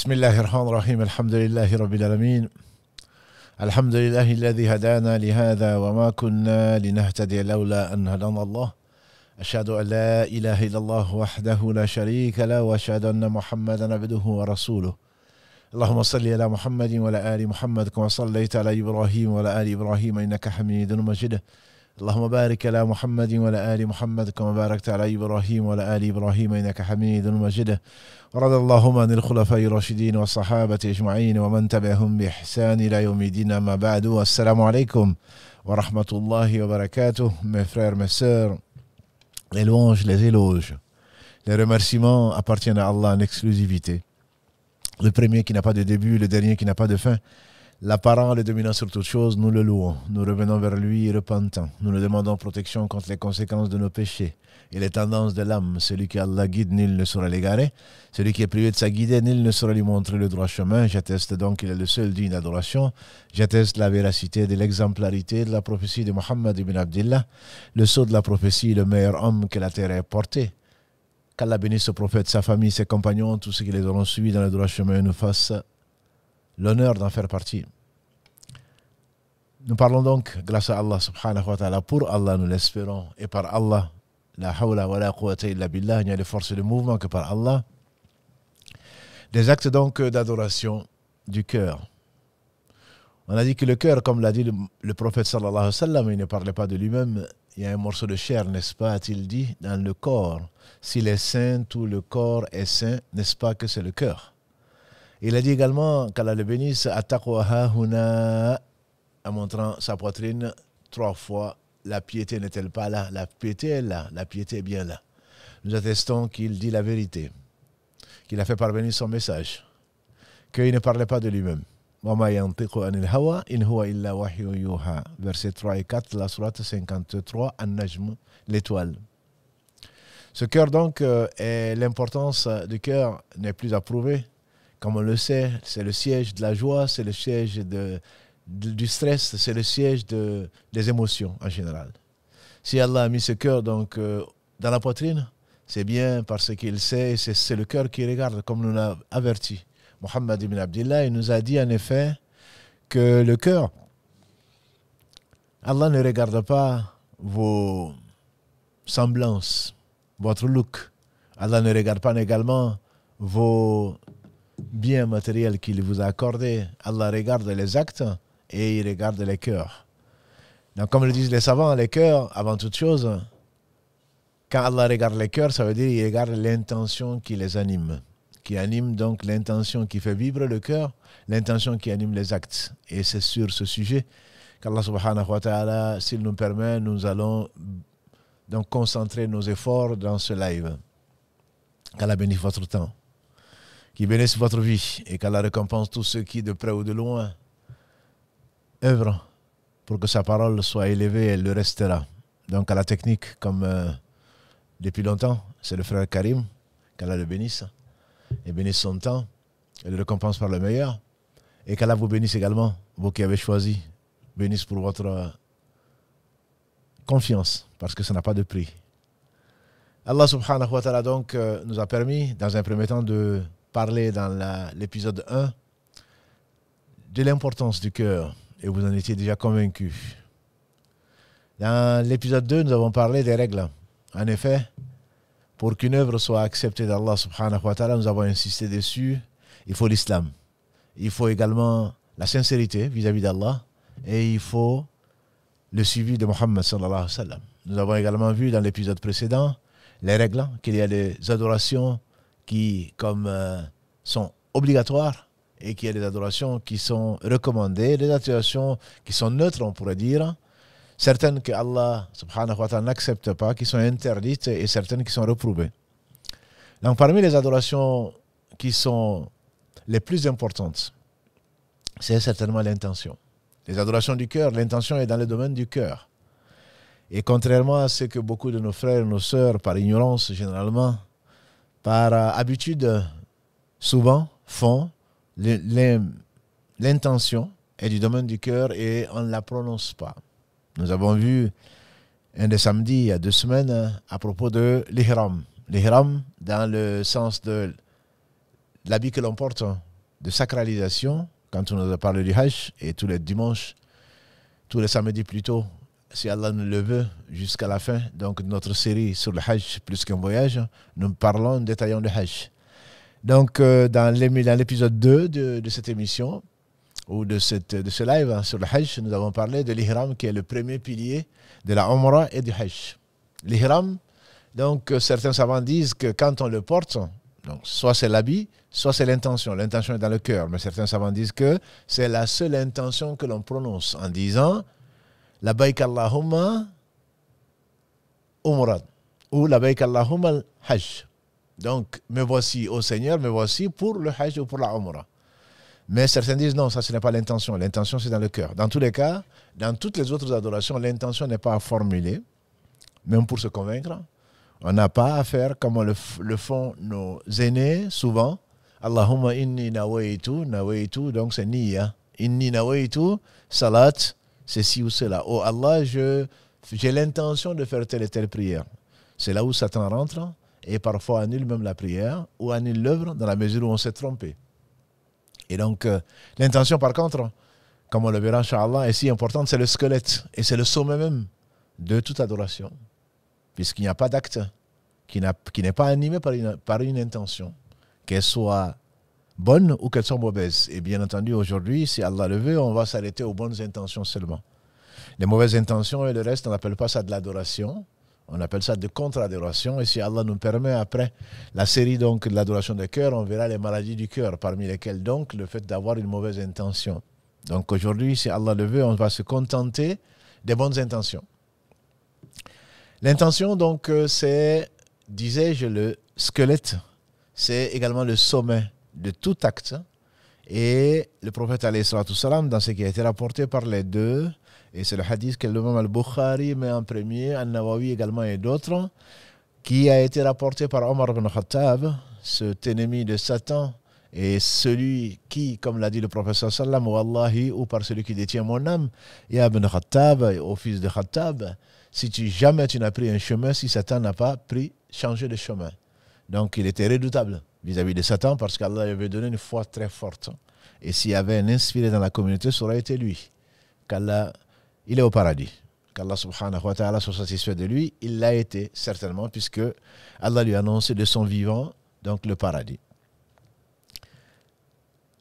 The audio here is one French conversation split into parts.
بسم الله الرحمن الرحيم الحمد لله رب العالمين الحمد لله الذي هدانا لهذا وما كنا لنهتدي لولا أن هدانا الله أشهد أن لا إله إلا الله وحده لا شريك له وأشهد أن محمدا عبده ورسوله اللهم صل على محمد وعلى آل محمد كما صليت على إبراهيم وعلى آل إبراهيم إنك حميد مجيد اللهم بارك على محمد وعلى آل محمد كما باركت على إبراهيم وعلى آل إبراهيم إنك حميد مجيد ورضى اللهم عن الخلفاء الراشدين والصحابة أجمعين ومن تبعهم بإحسان إلى يوم الدين ما بعد والسلام عليكم ورحمة الله وبركاته مي فرير مي sœurs les louanges, les éloges les remerciements appartiennent à Allah en exclusivité le premier qui n'a pas de début, le dernier qui n'a pas de fin L'apparent, est dominant sur toute chose, nous le louons. Nous revenons vers lui repentant. Nous le demandons protection contre les conséquences de nos péchés et les tendances de l'âme. Celui qui Allah guide, nul ne saura l'égarer. Celui qui est privé de sa guidée, nul ne saurait lui montrer le droit chemin. J'atteste donc qu'il est le seul digne d'adoration. J'atteste la véracité de l'exemplarité de la prophétie de Mohammed ibn Abdullah, le sceau de la prophétie, le meilleur homme que la terre ait porté. Qu'Allah bénisse ce prophète, sa famille, ses compagnons, tous ceux qui les auront suivis dans le droit chemin, nous fassent l'honneur d'en faire partie. Nous parlons donc grâce à Allah subhanahu wa ta'ala, pour Allah nous l'espérons, et par Allah, la hawla wa la quwwata illa billah, il n'y a de force de mouvement que par Allah. Des actes donc d'adoration du cœur. On a dit que le cœur, comme l'a dit le, prophète sallallahu alayhi wa sallam, il ne parlait pas de lui-même, il y a un morceau de chair, n'est-ce pas, a-t-il dit, dans le corps. S'il est saint, tout le corps est saint, n'est-ce pas que c'est le cœur Il a dit également, qu'Allah le bénisse, « huna en montrant sa poitrine trois fois. La piété n'est-elle pas là La piété est là, la piété est bien là. Nous attestons qu'il dit la vérité, qu'il a fait parvenir son message, qu'il ne parlait pas de lui-même. Verset 3 et 4, la sourate 53, An-Najm, l'étoile. Ce cœur donc, et euh, l'importance du cœur n'est plus à prouver. Comme on le sait, c'est le siège de la joie, c'est le siège de du stress, c'est le siège de, des émotions en général. Si Allah a mis ce cœur donc, euh, dans la poitrine, c'est bien parce qu'il sait, c'est le cœur qui regarde, comme nous l'a averti. Mohammed ibn Abdullah, il nous a dit en effet que le cœur, Allah ne regarde pas vos semblances, votre look. Allah ne regarde pas également vos biens matériels qu'il vous a accordés. Allah regarde les actes et il regarde les cœurs. Donc, comme le disent les savants, les cœurs, avant toute chose, quand Allah regarde les cœurs, ça veut dire qu'il regarde l'intention qui les anime, qui anime donc l'intention qui fait vibrer le cœur, l'intention qui anime les actes. Et c'est sur ce sujet qu'Allah subhanahu wa ta'ala, s'il nous permet, nous allons donc concentrer nos efforts dans ce live. Qu'Allah bénisse votre temps, qu'il bénisse votre vie et qu'Allah récompense tous ceux qui, de près ou de loin, œuvre pour que sa parole soit élevée, elle le restera. Donc à la technique, comme euh, depuis longtemps, c'est le frère Karim, qu'Allah le bénisse, et bénisse son temps, et le récompense par le meilleur, et qu'Allah vous bénisse également, vous qui avez choisi, bénisse pour votre euh, confiance, parce que ça n'a pas de prix. Allah subhanahu wa ta'ala donc euh, nous a permis, dans un premier temps, de parler dans l'épisode 1 de l'importance du cœur et vous en étiez déjà convaincu. Dans l'épisode 2, nous avons parlé des règles. En effet, pour qu'une œuvre soit acceptée d'Allah subhanahu wa ta'ala, nous avons insisté dessus, il faut l'islam. Il faut également la sincérité vis-à-vis d'Allah et il faut le suivi de Mohammed Nous avons également vu dans l'épisode précédent les règles, qu'il y a des adorations qui, comme euh, sont obligatoires, et qu'il y a des adorations qui sont recommandées, des adorations qui sont neutres, on pourrait dire, certaines que Allah subhanahu wa ta'ala n'accepte pas, qui sont interdites et certaines qui sont reprouvées. Donc parmi les adorations qui sont les plus importantes, c'est certainement l'intention. Les adorations du cœur, l'intention est dans le domaine du cœur. Et contrairement à ce que beaucoup de nos frères et nos sœurs, par ignorance généralement, par habitude, souvent font, l'intention est du domaine du cœur et on ne la prononce pas. Nous avons vu un des samedis, il y a deux semaines, à propos de l'ihram. L'ihram, dans le sens de l'habit que l'on porte, de sacralisation, quand on nous a parlé du hajj, et tous les dimanches, tous les samedis plutôt, si Allah nous le veut, jusqu'à la fin, donc notre série sur le hajj plus qu'un voyage, nous parlons, détaillons le hajj. Donc, euh, dans l'épisode 2 de, cette émission, ou de, ce live hein, sur le Hajj, nous avons parlé de l'Ihram qui est le premier pilier de la Umrah et du Hajj. L'Ihram, donc, euh, certains savants disent que quand on le porte, soit c'est l'habit, soit c'est l'intention. L'intention est dans le cœur, mais certains savants disent que c'est la seule intention que l'on prononce en disant La Umrah ou La Hajj. Donc, me voici au Seigneur, me voici pour le Hajj ou pour la Umrah. Mais certains disent non, ça ce n'est pas l'intention. L'intention, c'est dans le cœur. Dans tous les cas, dans toutes les autres adorations, l'intention n'est pas formulée, même pour se convaincre. On n'a pas à faire comme le, font nos aînés souvent. Allahumma inni nawaitu, nawaitu, donc c'est niya. Inni nawaitu, salat, ceci ou cela. Oh Allah, j'ai l'intention de faire telle et telle prière. C'est là où Satan rentre et parfois annule même la prière ou annule l'œuvre dans la mesure où on s'est trompé. Et donc, euh, l'intention, par contre, comme on le verra, Inch'Allah, est si importante, c'est le squelette et c'est le sommet même de toute adoration, puisqu'il n'y a pas d'acte qui, n'est pas animé par une, par une intention, qu'elle soit bonne ou qu'elle soit mauvaise. Et bien entendu, aujourd'hui, si Allah le veut, on va s'arrêter aux bonnes intentions seulement. Les mauvaises intentions et le reste, on n'appelle pas ça de l'adoration, on appelle ça de contre-adoration. Et si Allah nous permet, après la série donc de l'adoration des cœurs, on verra les maladies du cœur, parmi lesquelles donc le fait d'avoir une mauvaise intention. Donc aujourd'hui, si Allah le veut, on va se contenter des bonnes intentions. L'intention, donc, euh, c'est, disais-je, le squelette, c'est également le sommet de tout acte. Et le prophète, salam, dans ce qui a été rapporté par les deux et c'est le hadith que le même al-Bukhari mais en premier, al-Nawawi également et d'autres, qui a été rapporté par Omar ibn Khattab, cet ennemi de Satan, et celui qui, comme l'a dit le professeur sallam, ou ou par celui qui détient mon âme, Ya ibn Khattab, au fils de Khattab, si tu, jamais tu n'as pris un chemin, si Satan n'a pas pris, changé de chemin. Donc il était redoutable vis-à-vis de Satan parce qu'Allah lui avait donné une foi très forte. Et s'il y avait un inspiré dans la communauté, ça aurait été lui. Qu'Allah il est au paradis. Qu'Allah subhanahu wa ta'ala soit satisfait de lui, il l'a été certainement, puisque Allah lui a annoncé de son vivant, donc le paradis.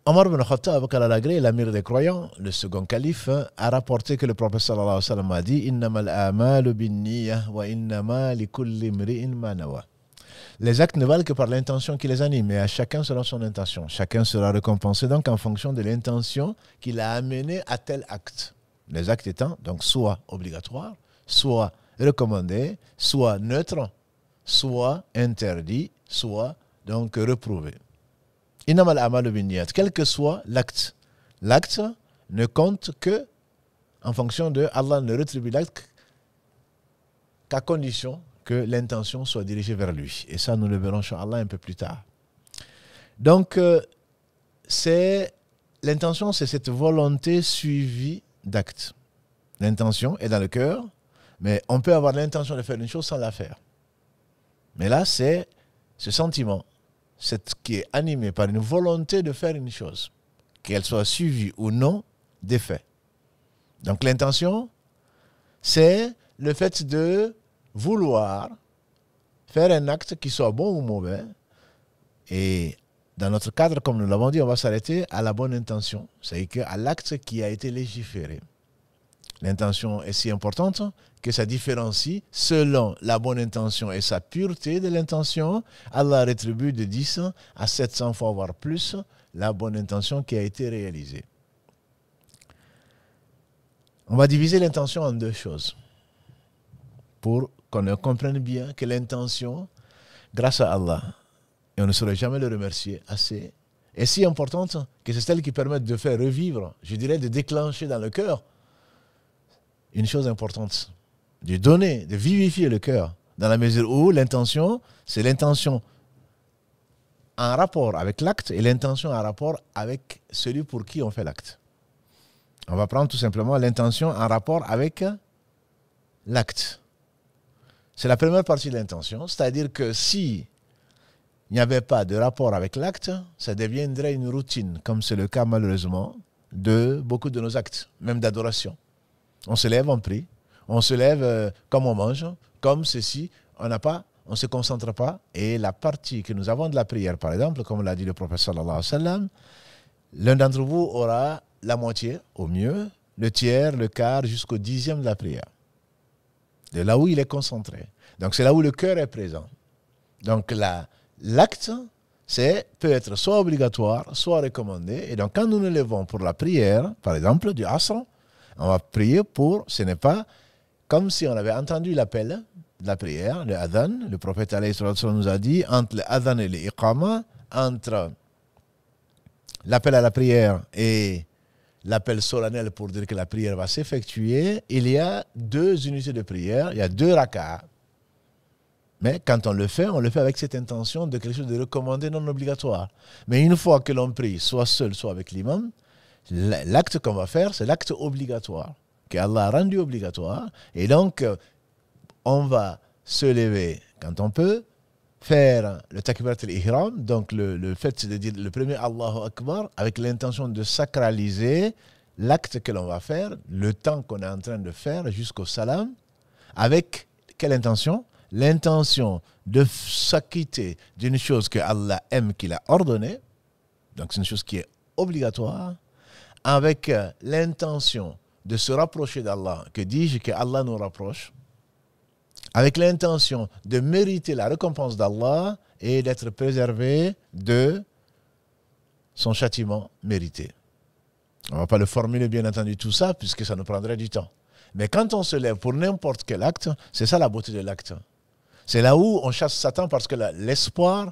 Omar ibn Khattab, l'amir des croyants, le second calife, a rapporté que le prophète sallallahu alayhi wa sallam a dit Innamal wa manawa. Les actes ne valent que par l'intention qui les anime, et à chacun selon son intention. Chacun sera récompensé donc en fonction de l'intention qui l'a amené à tel acte les actes étant donc soit obligatoires, soit recommandés, soit neutres, soit interdits, soit donc reprouvés. quel que soit l'acte. L'acte ne compte que en fonction de Allah ne retribue l'acte qu'à condition que l'intention soit dirigée vers lui. Et ça, nous le verrons, Allah un peu plus tard. Donc, euh, c'est l'intention, c'est cette volonté suivie d'acte. L'intention est dans le cœur, mais on peut avoir l'intention de faire une chose sans la faire. Mais là, c'est ce sentiment, c'est qui est animé par une volonté de faire une chose, qu'elle soit suivie ou non des faits. Donc l'intention, c'est le fait de vouloir faire un acte qui soit bon ou mauvais, et dans notre cadre, comme nous l'avons dit, on va s'arrêter à la bonne intention, c'est-à-dire à, l'acte qui a été légiféré. L'intention est si importante que ça différencie selon la bonne intention et sa pureté de l'intention. Allah rétribue de 10 à 700 fois, voire plus, la bonne intention qui a été réalisée. On va diviser l'intention en deux choses pour qu'on comprenne bien que l'intention, grâce à Allah, et on ne saurait jamais le remercier assez. Et si importante que c'est celle qui permet de faire revivre, je dirais de déclencher dans le cœur une chose importante, de donner, de vivifier le cœur, dans la mesure où l'intention, c'est l'intention en rapport avec l'acte et l'intention en rapport avec celui pour qui on fait l'acte. On va prendre tout simplement l'intention en rapport avec l'acte. C'est la première partie de l'intention, c'est-à-dire que si il n'y avait pas de rapport avec l'acte, ça deviendrait une routine, comme c'est le cas malheureusement de beaucoup de nos actes, même d'adoration. On se lève, on prie, on se lève euh, comme on mange, comme ceci, on n'a pas, on ne se concentre pas. Et la partie que nous avons de la prière, par exemple, comme l'a dit le professeur l'un d'entre vous aura la moitié, au mieux, le tiers, le quart, jusqu'au dixième de la prière. De là où il est concentré. Donc c'est là où le cœur est présent. Donc là l'acte c'est peut être soit obligatoire, soit recommandé. Et donc, quand nous nous levons pour la prière, par exemple, du Asr, on va prier pour, ce n'est pas comme si on avait entendu l'appel de la prière, le adhan. Le prophète nous a dit, entre le adhan et l'iqama, entre l'appel à la prière et l'appel solennel pour dire que la prière va s'effectuer, il y a deux unités de prière, il y a deux raka'. Mais quand on le fait, on le fait avec cette intention de quelque chose de recommandé non obligatoire. Mais une fois que l'on prie, soit seul, soit avec l'imam, l'acte qu'on va faire, c'est l'acte obligatoire, qu'Allah a rendu obligatoire. Et donc, euh, on va se lever quand on peut, faire le takbirat al-ihram, donc le, le, fait de dire le premier Allahu Akbar, avec l'intention de sacraliser l'acte que l'on va faire, le temps qu'on est en train de faire jusqu'au salam, avec quelle intention l'intention de s'acquitter d'une chose que Allah aime, qu'il a ordonnée, donc c'est une chose qui est obligatoire, avec euh, l'intention de se rapprocher d'Allah, que dis-je que Allah nous rapproche, avec l'intention de mériter la récompense d'Allah et d'être préservé de son châtiment mérité. On ne va pas le formuler bien entendu tout ça, puisque ça nous prendrait du temps. Mais quand on se lève pour n'importe quel acte, c'est ça la beauté de l'acte. C'est là où on chasse Satan parce que l'espoir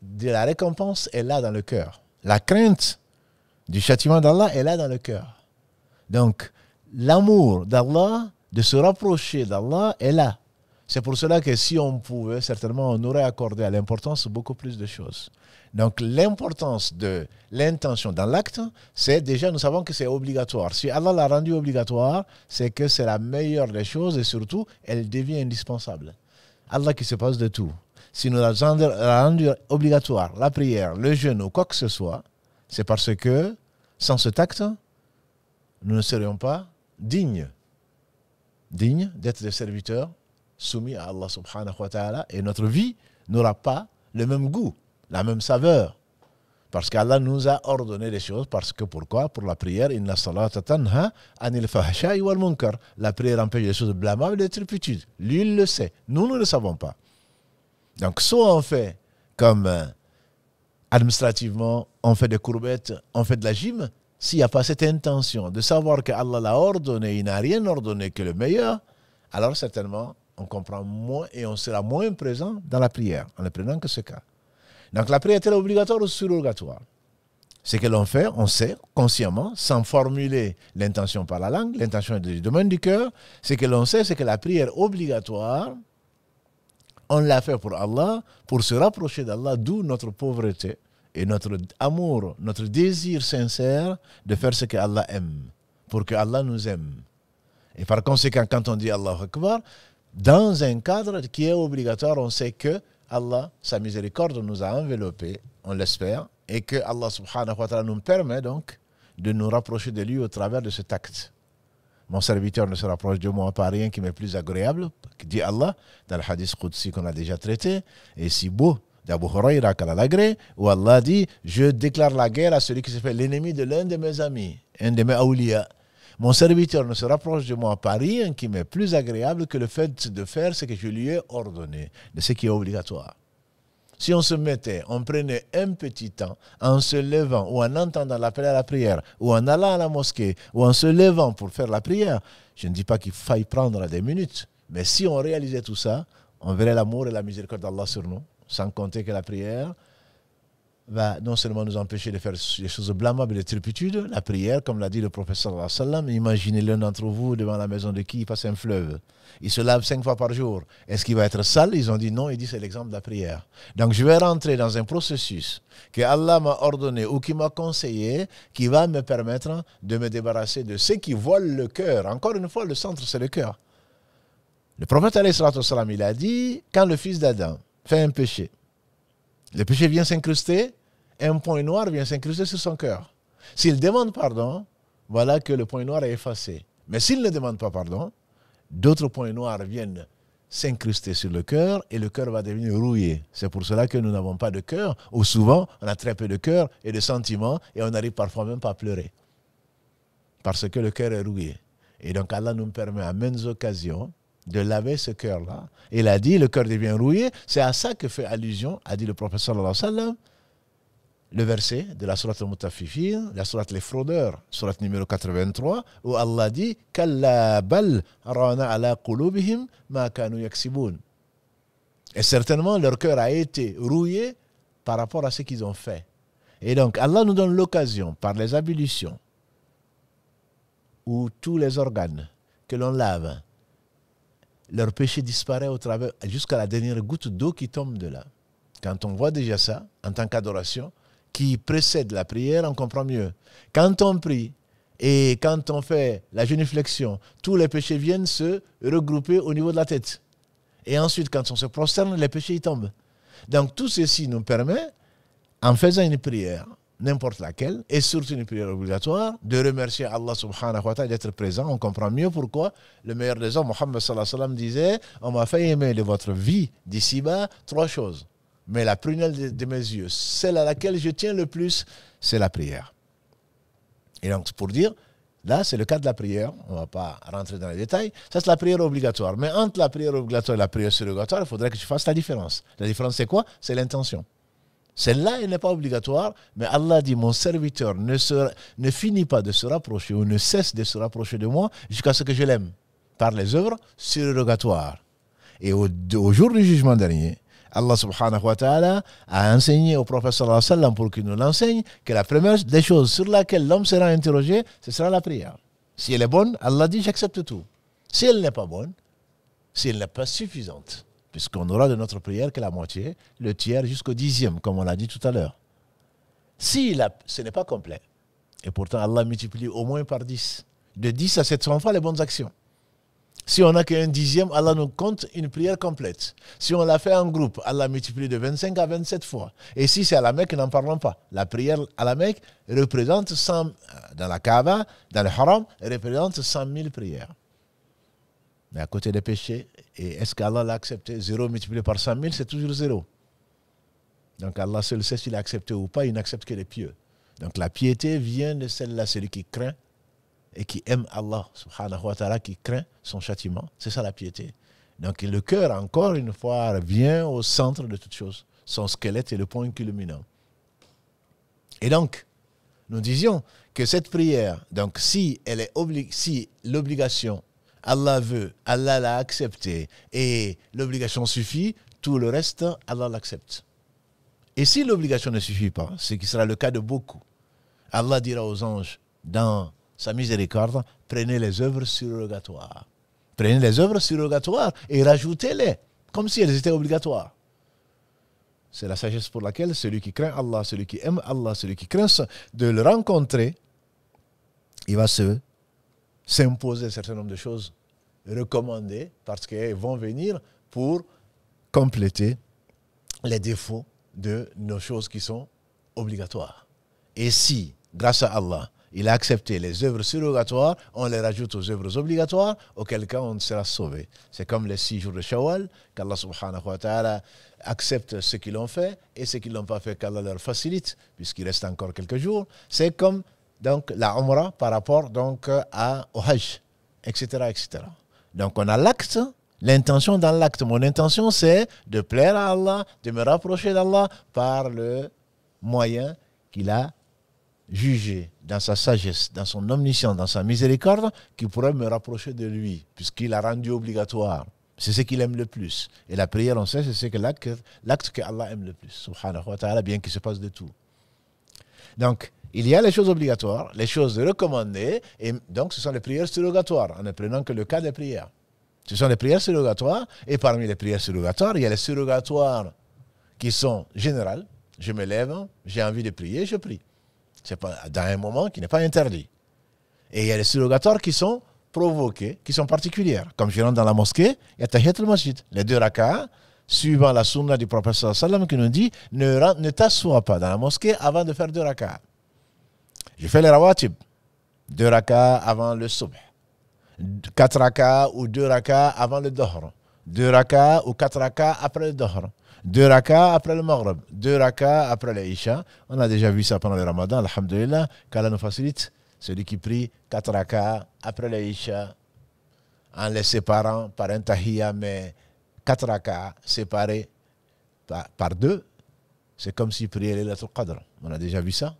de la récompense est là dans le cœur. La crainte du châtiment d'Allah est là dans le cœur. Donc, l'amour d'Allah, de se rapprocher d'Allah, est là. C'est pour cela que si on pouvait, certainement, on aurait accordé à l'importance beaucoup plus de choses. Donc l'importance de l'intention dans l'acte, c'est déjà, nous savons que c'est obligatoire. Si Allah l'a rendu obligatoire, c'est que c'est la meilleure des choses et surtout, elle devient indispensable. Allah qui se passe de tout. Si nous la rendu obligatoire, la prière, le jeûne ou quoi que ce soit, c'est parce que sans cet acte, nous ne serions pas dignes, dignes d'être des serviteurs soumis à Allah subhanahu wa ta'ala et notre vie n'aura pas le même goût, la même saveur. Parce qu'Allah nous a ordonné des choses. Parce que pourquoi Pour la prière, inna tanha munkar. La prière empêche les choses blâmables et les Lui, le sait. Nous, ne le savons pas. Donc, soit on fait comme euh, administrativement, on fait des courbettes, on fait de la gym, s'il n'y a pas cette intention de savoir que Allah l'a ordonné, il n'a rien ordonné que le meilleur, alors certainement, on comprend moins et on sera moins présent dans la prière, en ne prenant que ce cas. Donc la prière est-elle obligatoire ou surrogatoire Ce que l'on fait, on sait consciemment, sans formuler l'intention par la langue, l'intention est du domaine du cœur, ce que l'on sait, c'est que la prière obligatoire, on l'a fait pour Allah, pour se rapprocher d'Allah, d'où notre pauvreté et notre amour, notre désir sincère de faire ce que Allah aime, pour que Allah nous aime. Et par conséquent, quand on dit Allah Akbar, dans un cadre qui est obligatoire, on sait que Allah, sa miséricorde nous a enveloppés, on l'espère, et que Allah subhanahu wa ta'ala nous permet donc de nous rapprocher de lui au travers de cet acte. Mon serviteur ne se rapproche de moi par rien qui m'est plus agréable, dit Allah, dans le hadith Qudsi qu'on a déjà traité, et si beau d'Abu Huraira l'agré, où Allah dit Je déclare la guerre à celui qui se fait l'ennemi de l'un de mes amis, un de mes aoulias. Mon serviteur ne se rapproche de moi par rien qui m'est plus agréable que le fait de faire ce que je lui ai ordonné, de ce qui est obligatoire. Si on se mettait, on prenait un petit temps en se levant ou en entendant l'appel à la prière ou en allant à la mosquée ou en se levant pour faire la prière, je ne dis pas qu'il faille prendre des minutes, mais si on réalisait tout ça, on verrait l'amour et la miséricorde d'Allah sur nous, sans compter que la prière, va non seulement nous empêcher de faire des choses blâmables et de la prière, comme l'a dit le professeur sallam, imaginez l'un d'entre vous devant la maison de qui il passe un fleuve. Il se lave cinq fois par jour. Est-ce qu'il va être sale Ils ont dit non, il dit c'est l'exemple de la prière. Donc je vais rentrer dans un processus que Allah m'a ordonné ou qui m'a conseillé, qui va me permettre de me débarrasser de ce qui vole le cœur. Encore une fois, le centre, c'est le cœur. Le prophète, il a dit, quand le fils d'Adam fait un péché, le péché vient s'incruster un point noir vient s'incruster sur son cœur. S'il demande pardon, voilà que le point noir est effacé. Mais s'il ne demande pas pardon, d'autres points noirs viennent s'incruster sur le cœur et le cœur va devenir rouillé. C'est pour cela que nous n'avons pas de cœur, ou souvent on a très peu de cœur et de sentiments et on n'arrive parfois même pas à pleurer. Parce que le cœur est rouillé. Et donc Allah nous permet à mêmes occasions de laver ce cœur-là. Il a dit, le cœur devient rouillé. C'est à ça que fait allusion, a dit le professeur sallallahu le verset de la sourate al-Mutafifin, la sourate les fraudeurs, sourate numéro 83, où Allah dit Et certainement, leur cœur a été rouillé par rapport à ce qu'ils ont fait. Et donc, Allah nous donne l'occasion, par les ablutions, où tous les organes que l'on lave, leur péché disparaît au travers, jusqu'à la dernière goutte d'eau qui tombe de là. Quand on voit déjà ça, en tant qu'adoration, qui précède la prière, on comprend mieux. Quand on prie et quand on fait la génuflexion, tous les péchés viennent se regrouper au niveau de la tête. Et ensuite, quand on se prosterne, les péchés tombent. Donc tout ceci nous permet, en faisant une prière, n'importe laquelle, et surtout une prière obligatoire, de remercier Allah subhanahu wa ta'ala d'être présent. On comprend mieux pourquoi le meilleur des hommes, Mohammed sallallahu alayhi wa sallam, disait On m'a fait aimer de votre vie d'ici-bas trois choses mais la prunelle de, mes yeux, celle à laquelle je tiens le plus, c'est la prière. Et donc, pour dire, là, c'est le cas de la prière. On ne va pas rentrer dans les détails. Ça, c'est la prière obligatoire. Mais entre la prière obligatoire et la prière surrogatoire, il faudrait que tu fasses la différence. La différence, c'est quoi C'est l'intention. Celle-là, elle n'est pas obligatoire, mais Allah dit, mon serviteur ne, se, ne finit pas de se rapprocher ou ne cesse de se rapprocher de moi jusqu'à ce que je l'aime par les œuvres surrogatoires. Et au jour du jugement dernier, Allah subhanahu wa ta'ala a enseigné au prophète pour qu'il nous l'enseigne que la première des choses sur laquelle l'homme sera interrogé, ce sera la prière. Si elle est bonne, Allah dit j'accepte tout. Si elle n'est pas bonne, si elle n'est pas suffisante, puisqu'on aura de notre prière que la moitié, le tiers jusqu'au dixième, comme on l'a dit tout à l'heure. Si la, ce n'est pas complet, et pourtant Allah multiplie au moins par dix, de dix à 700 fois les bonnes actions. Si on n'a qu'un dixième, Allah nous compte une prière complète. Si on la fait en groupe, Allah multiplie de 25 à 27 fois. Et si c'est à la Mecque, n'en parlons pas. La prière à la Mecque représente 100, euh, dans la Kaaba, dans le Haram, représente 100 000 prières. Mais à côté des péchés, est-ce qu'Allah l'a accepté 0 multiplié par 100 000, c'est toujours 0. Donc Allah seul sait s'il a accepté ou pas, il n'accepte que les pieux. Donc la piété vient de celle-là, celui qui craint et qui aime Allah subhanahu wa ta'ala, qui craint son châtiment. C'est ça la piété. Donc le cœur, encore une fois, revient au centre de toute chose. Son squelette est le point culminant. Et donc, nous disions que cette prière, donc si elle est si l'obligation, Allah veut, Allah l'a acceptée, et l'obligation suffit, tout le reste, Allah l'accepte. Et si l'obligation ne suffit pas, ce qui sera le cas de beaucoup, Allah dira aux anges dans sa miséricorde, prenez les œuvres surrogatoires. Prenez les œuvres surrogatoires et rajoutez-les, comme si elles étaient obligatoires. C'est la sagesse pour laquelle celui qui craint Allah, celui qui aime Allah, celui qui craint de le rencontrer, il va se s'imposer un certain nombre de choses recommandées parce qu'elles vont venir pour compléter les défauts de nos choses qui sont obligatoires. Et si, grâce à Allah, il a accepté les œuvres surrogatoires, on les rajoute aux œuvres obligatoires, auquel cas on sera sauvé. C'est comme les six jours de Shawwal, qu'Allah subhanahu wa ta'ala accepte ce qu'ils ont fait et ce qu'ils n'ont pas fait, qu'Allah leur facilite, puisqu'il reste encore quelques jours. C'est comme donc, la Umrah par rapport donc, à, au Hajj, etc., etc. Donc on a l'acte, l'intention dans l'acte. Mon intention, c'est de plaire à Allah, de me rapprocher d'Allah par le moyen qu'il a juger dans sa sagesse, dans son omniscience, dans sa miséricorde, qui pourrait me rapprocher de lui, puisqu'il a rendu obligatoire. C'est ce qu'il aime le plus. Et la prière, on sait, c'est l'acte que Allah aime le plus, subhanahu wa ta'ala, bien qu'il se passe de tout. Donc, il y a les choses obligatoires, les choses recommandées, et donc ce sont les prières surrogatoires, en ne prenant que le cas des prières. Ce sont les prières surrogatoires, et parmi les prières surrogatoires, il y a les surrogatoires qui sont générales. Je me lève, j'ai envie de prier, je prie. C'est dans un moment qui n'est pas interdit. Et il y a les surrogatoires qui sont provoqués, qui sont particulières. Comme je rentre dans la mosquée, il y a Tahiyat al-Masjid, les deux rakats, suivant la sunna du professeur sallam qui nous dit ne, ne t'assois pas dans la mosquée avant de faire deux rakats. Je fais les rawatib, deux rakats avant le subh, quatre rakats ou deux rakats avant le dohr, deux rakats ou quatre rakats après le dohr, deux raka après le Maghreb, deux raka après l'Aïcha. On a déjà vu ça pendant le Ramadan, Alhamdulillah, qu'Allah nous facilite. Celui qui prie quatre raka après l'Aïcha. en les séparant par un tahiyya, mais quatre raka séparés par, deux, c'est comme si prier lettres Qadr. On a déjà vu ça.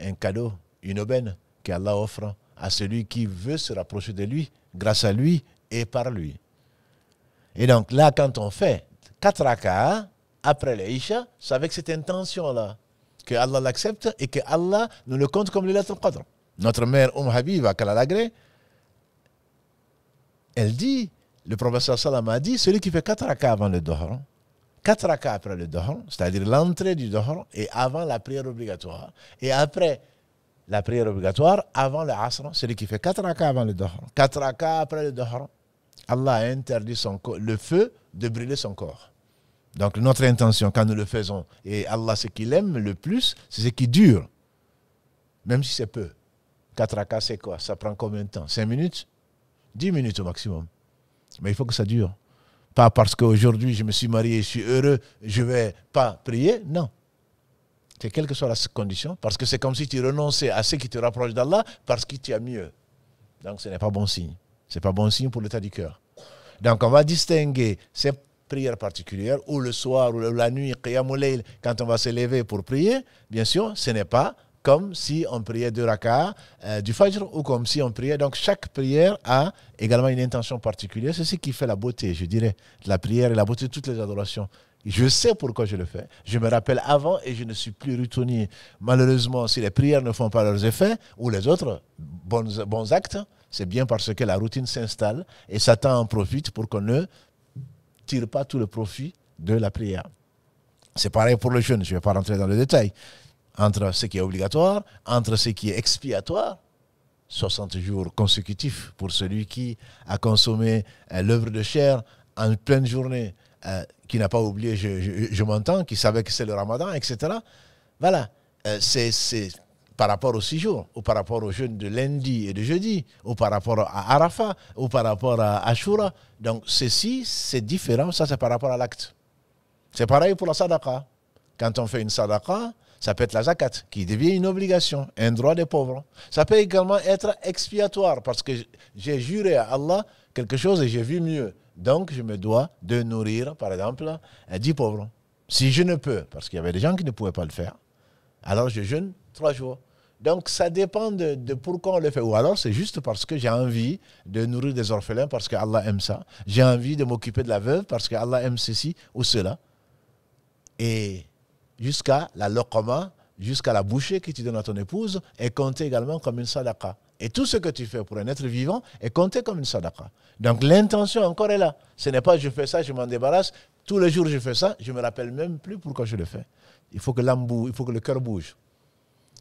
Un cadeau, une aubaine qu'Allah offre à celui qui veut se rapprocher de lui, grâce à lui et par lui. Et donc là, quand on fait quatre rakas après le Isha, c'est avec cette intention-là que Allah l'accepte et que Allah nous le compte comme les lettres qadr Notre mère Um Habiba Kalalagré, elle dit, le professeur Salam a dit, celui qui fait quatre rakats avant le Dohran, 4 rakats après le Dohr, c'est-à-dire l'entrée du Dohran et avant la prière obligatoire, et après la prière obligatoire, avant le Asr, celui qui fait 4 rakats avant le Dohr, 4 rakats après le Dohran, Allah a interdit le feu de brûler son corps. Donc notre intention quand nous le faisons, et Allah ce qu'il aime le plus, c'est ce qui dure, même si c'est peu. 4 à c'est quoi Ça prend combien de temps 5 minutes 10 minutes au maximum. Mais il faut que ça dure. Pas parce qu'aujourd'hui je me suis marié, je suis heureux, je ne vais pas prier. Non. C'est quelle que soit la condition, parce que c'est comme si tu renonçais à ce qui te rapproche d'Allah parce qu'il t'y a mieux. Donc ce n'est pas bon signe. Ce n'est pas bon signe pour l'état du cœur. Donc on va distinguer prière particulière, ou le soir, ou la nuit, quand on va se lever pour prier, bien sûr, ce n'est pas comme si on priait du raka euh, du Fajr ou comme si on priait. Donc chaque prière a également une intention particulière. C'est ce qui fait la beauté, je dirais, de la prière et la beauté de toutes les adorations. Je sais pourquoi je le fais. Je me rappelle avant et je ne suis plus retourné. Malheureusement, si les prières ne font pas leurs effets, ou les autres bons, bons actes, c'est bien parce que la routine s'installe et Satan en profite pour qu'on ne tire pas tout le profit de la prière. C'est pareil pour le jeûne, je ne vais pas rentrer dans le détail. Entre ce qui est obligatoire, entre ce qui est expiatoire, 60 jours consécutifs pour celui qui a consommé euh, l'œuvre de chair en pleine journée, euh, qui n'a pas oublié, je, m'entends, qui savait que c'est le ramadan, etc. Voilà, euh, c'est par rapport au six jours, ou par rapport au jeûne de lundi et de jeudi, ou par rapport à Arafat, ou par rapport à Ashura. Donc, ceci, c'est différent. Ça, c'est par rapport à l'acte. C'est pareil pour la sadaqa. Quand on fait une sadaqa, ça peut être la zakat, qui devient une obligation, un droit des pauvres. Ça peut également être expiatoire, parce que j'ai juré à Allah quelque chose et j'ai vu mieux. Donc, je me dois de nourrir, par exemple, dix pauvres. Si je ne peux, parce qu'il y avait des gens qui ne pouvaient pas le faire, alors je jeûne trois jours donc, ça dépend de, pourquoi on le fait. Ou alors, c'est juste parce que j'ai envie de nourrir des orphelins parce que Allah aime ça. J'ai envie de m'occuper de la veuve parce que Allah aime ceci ou cela. Et jusqu'à la loqama, jusqu'à la bouchée que tu donnes à ton épouse, est comptée également comme une sadaqa. Et tout ce que tu fais pour un être vivant est compté comme une sadaqa. Donc l'intention encore est là. Ce n'est pas je fais ça, je m'en débarrasse. Tous les jours je fais ça, je ne me rappelle même plus pourquoi je le fais. Il faut que l'âme bouge, il faut que le cœur bouge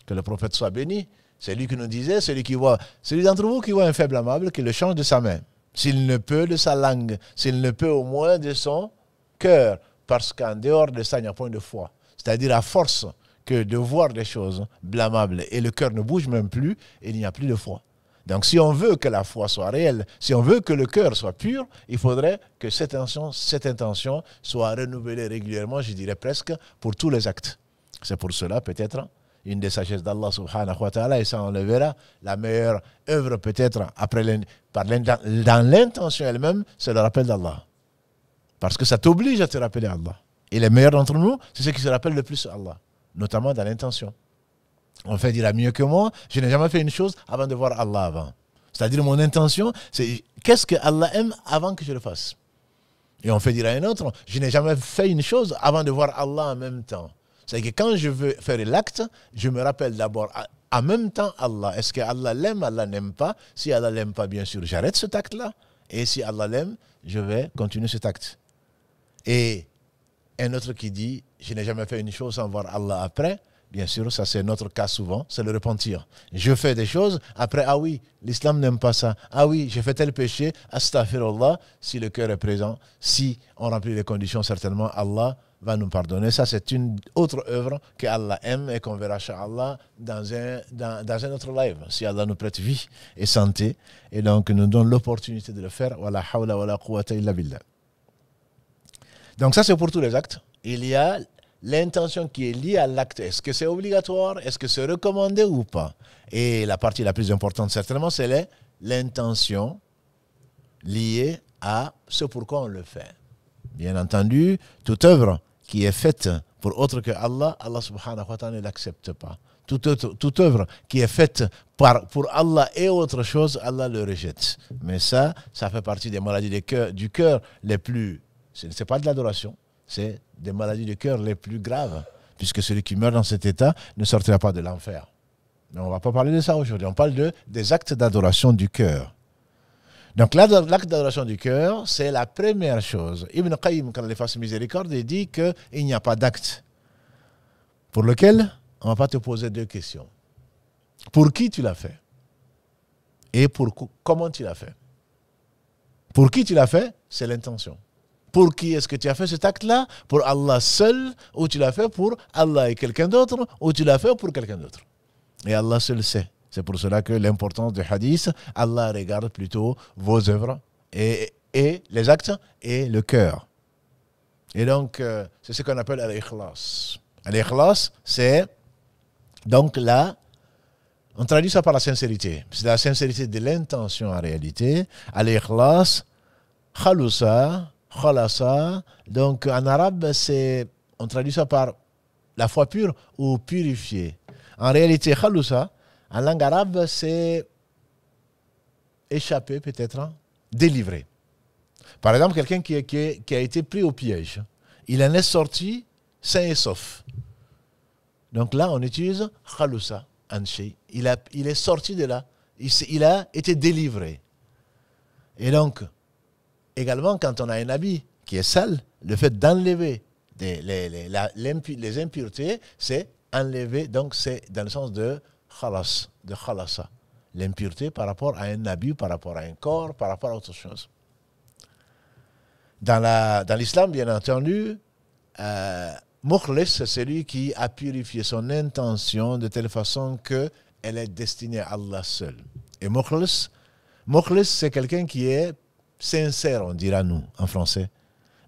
que le prophète soit béni, c'est lui qui nous disait, celui qui voit, celui d'entre vous qui voit un faible blâmable, qu'il le change de sa main, s'il ne peut de sa langue, s'il ne peut au moins de son cœur, parce qu'en dehors de ça, il n'y a point de foi. C'est-à-dire à force que de voir des choses blâmables et le cœur ne bouge même plus, il n'y a plus de foi. Donc si on veut que la foi soit réelle, si on veut que le cœur soit pur, il faudrait que cette intention, cette intention soit renouvelée régulièrement, je dirais presque, pour tous les actes. C'est pour cela peut-être une des sagesses d'Allah subhanahu wa ta'ala, et ça on le verra, la meilleure œuvre peut-être après dans l'intention elle-même, c'est le rappel d'Allah. Parce que ça t'oblige à te rappeler Allah. Et les meilleurs d'entre nous, c'est ceux qui se rappellent le plus Allah, notamment dans l'intention. On fait dire à mieux que moi, je n'ai jamais fait une chose avant de voir Allah avant. C'est-à-dire mon intention, c'est qu'est-ce que Allah aime avant que je le fasse. Et on fait dire à un autre, je n'ai jamais fait une chose avant de voir Allah en même temps. C'est que quand je veux faire l'acte, je me rappelle d'abord en même temps Allah. Est-ce que Allah l'aime, Allah n'aime pas Si Allah l'aime pas, bien sûr, j'arrête cet acte-là. Et si Allah l'aime, je vais continuer cet acte. Et un autre qui dit, je n'ai jamais fait une chose sans voir Allah après. Bien sûr, ça c'est notre cas souvent, c'est le repentir. Je fais des choses, après, ah oui, l'islam n'aime pas ça. Ah oui, j'ai fait tel péché, astaghfirullah, si le cœur est présent, si on remplit les conditions, certainement Allah va nous pardonner. Ça, c'est une autre œuvre que Allah aime et qu'on verra, Allah dans un, dans, un autre live, si Allah nous prête vie et santé, et donc nous donne l'opportunité de le faire. voilà Donc ça, c'est pour tous les actes. Il y a l'intention qui est liée à l'acte. Est-ce que c'est obligatoire Est-ce que c'est recommandé ou pas Et la partie la plus importante, certainement, c'est l'intention liée à ce pourquoi on le fait. Bien entendu, toute œuvre qui est faite pour autre que Allah, Allah subhanahu wa ta'ala ne l'accepte pas. Toute, œuvre qui est faite par, pour Allah et autre chose, Allah le rejette. Mais ça, ça fait partie des maladies du cœur les plus... Ce n'est pas de l'adoration, c'est des maladies du cœur les plus graves, puisque celui qui meurt dans cet état ne sortira pas de l'enfer. Mais on ne va pas parler de ça aujourd'hui, on parle de, des actes d'adoration du cœur. Donc l'acte d'adoration du cœur, c'est la première chose. Ibn Qayyim, quand il fasse miséricorde, il dit qu'il n'y a pas d'acte pour lequel on ne va pas te poser deux questions. Pour qui tu l'as fait Et pour comment tu l'as fait Pour qui tu l'as fait C'est l'intention. Pour qui est-ce que tu as fait cet acte-là Pour Allah seul ou tu l'as fait pour Allah et quelqu'un d'autre ou tu l'as fait pour quelqu'un d'autre Et Allah seul sait. C'est pour cela que l'importance du hadith, Allah regarde plutôt vos œuvres et, et les actes et le cœur. Et donc, euh, c'est ce qu'on appelle al-ikhlas. ikhlas c'est donc là, on traduit ça par la sincérité. C'est la sincérité de l'intention en réalité. Al-ikhlas, khalousa, khalasa. Donc, en arabe, c'est, on traduit ça par la foi pure ou purifiée. En réalité, khalousa, en langue arabe, c'est échapper peut-être, hein, délivrer. Par exemple, quelqu'un qui, a été pris au piège, il en est sorti sain et sauf. Donc là, on utilise Khalusa, anshi. Il, est sorti de là. Il, a été délivré. Et donc, également, quand on a un habit qui est sale, le fait d'enlever les, impuretés, c'est enlever, donc c'est dans le sens de de l'impureté par rapport à un abus, par rapport à un corps, par rapport à autre chose. Dans l'islam, dans bien entendu, euh, c'est celui qui a purifié son intention de telle façon qu'elle est destinée à Allah seul. Et Mukhlis, c'est quelqu'un qui est sincère, on dira nous en français.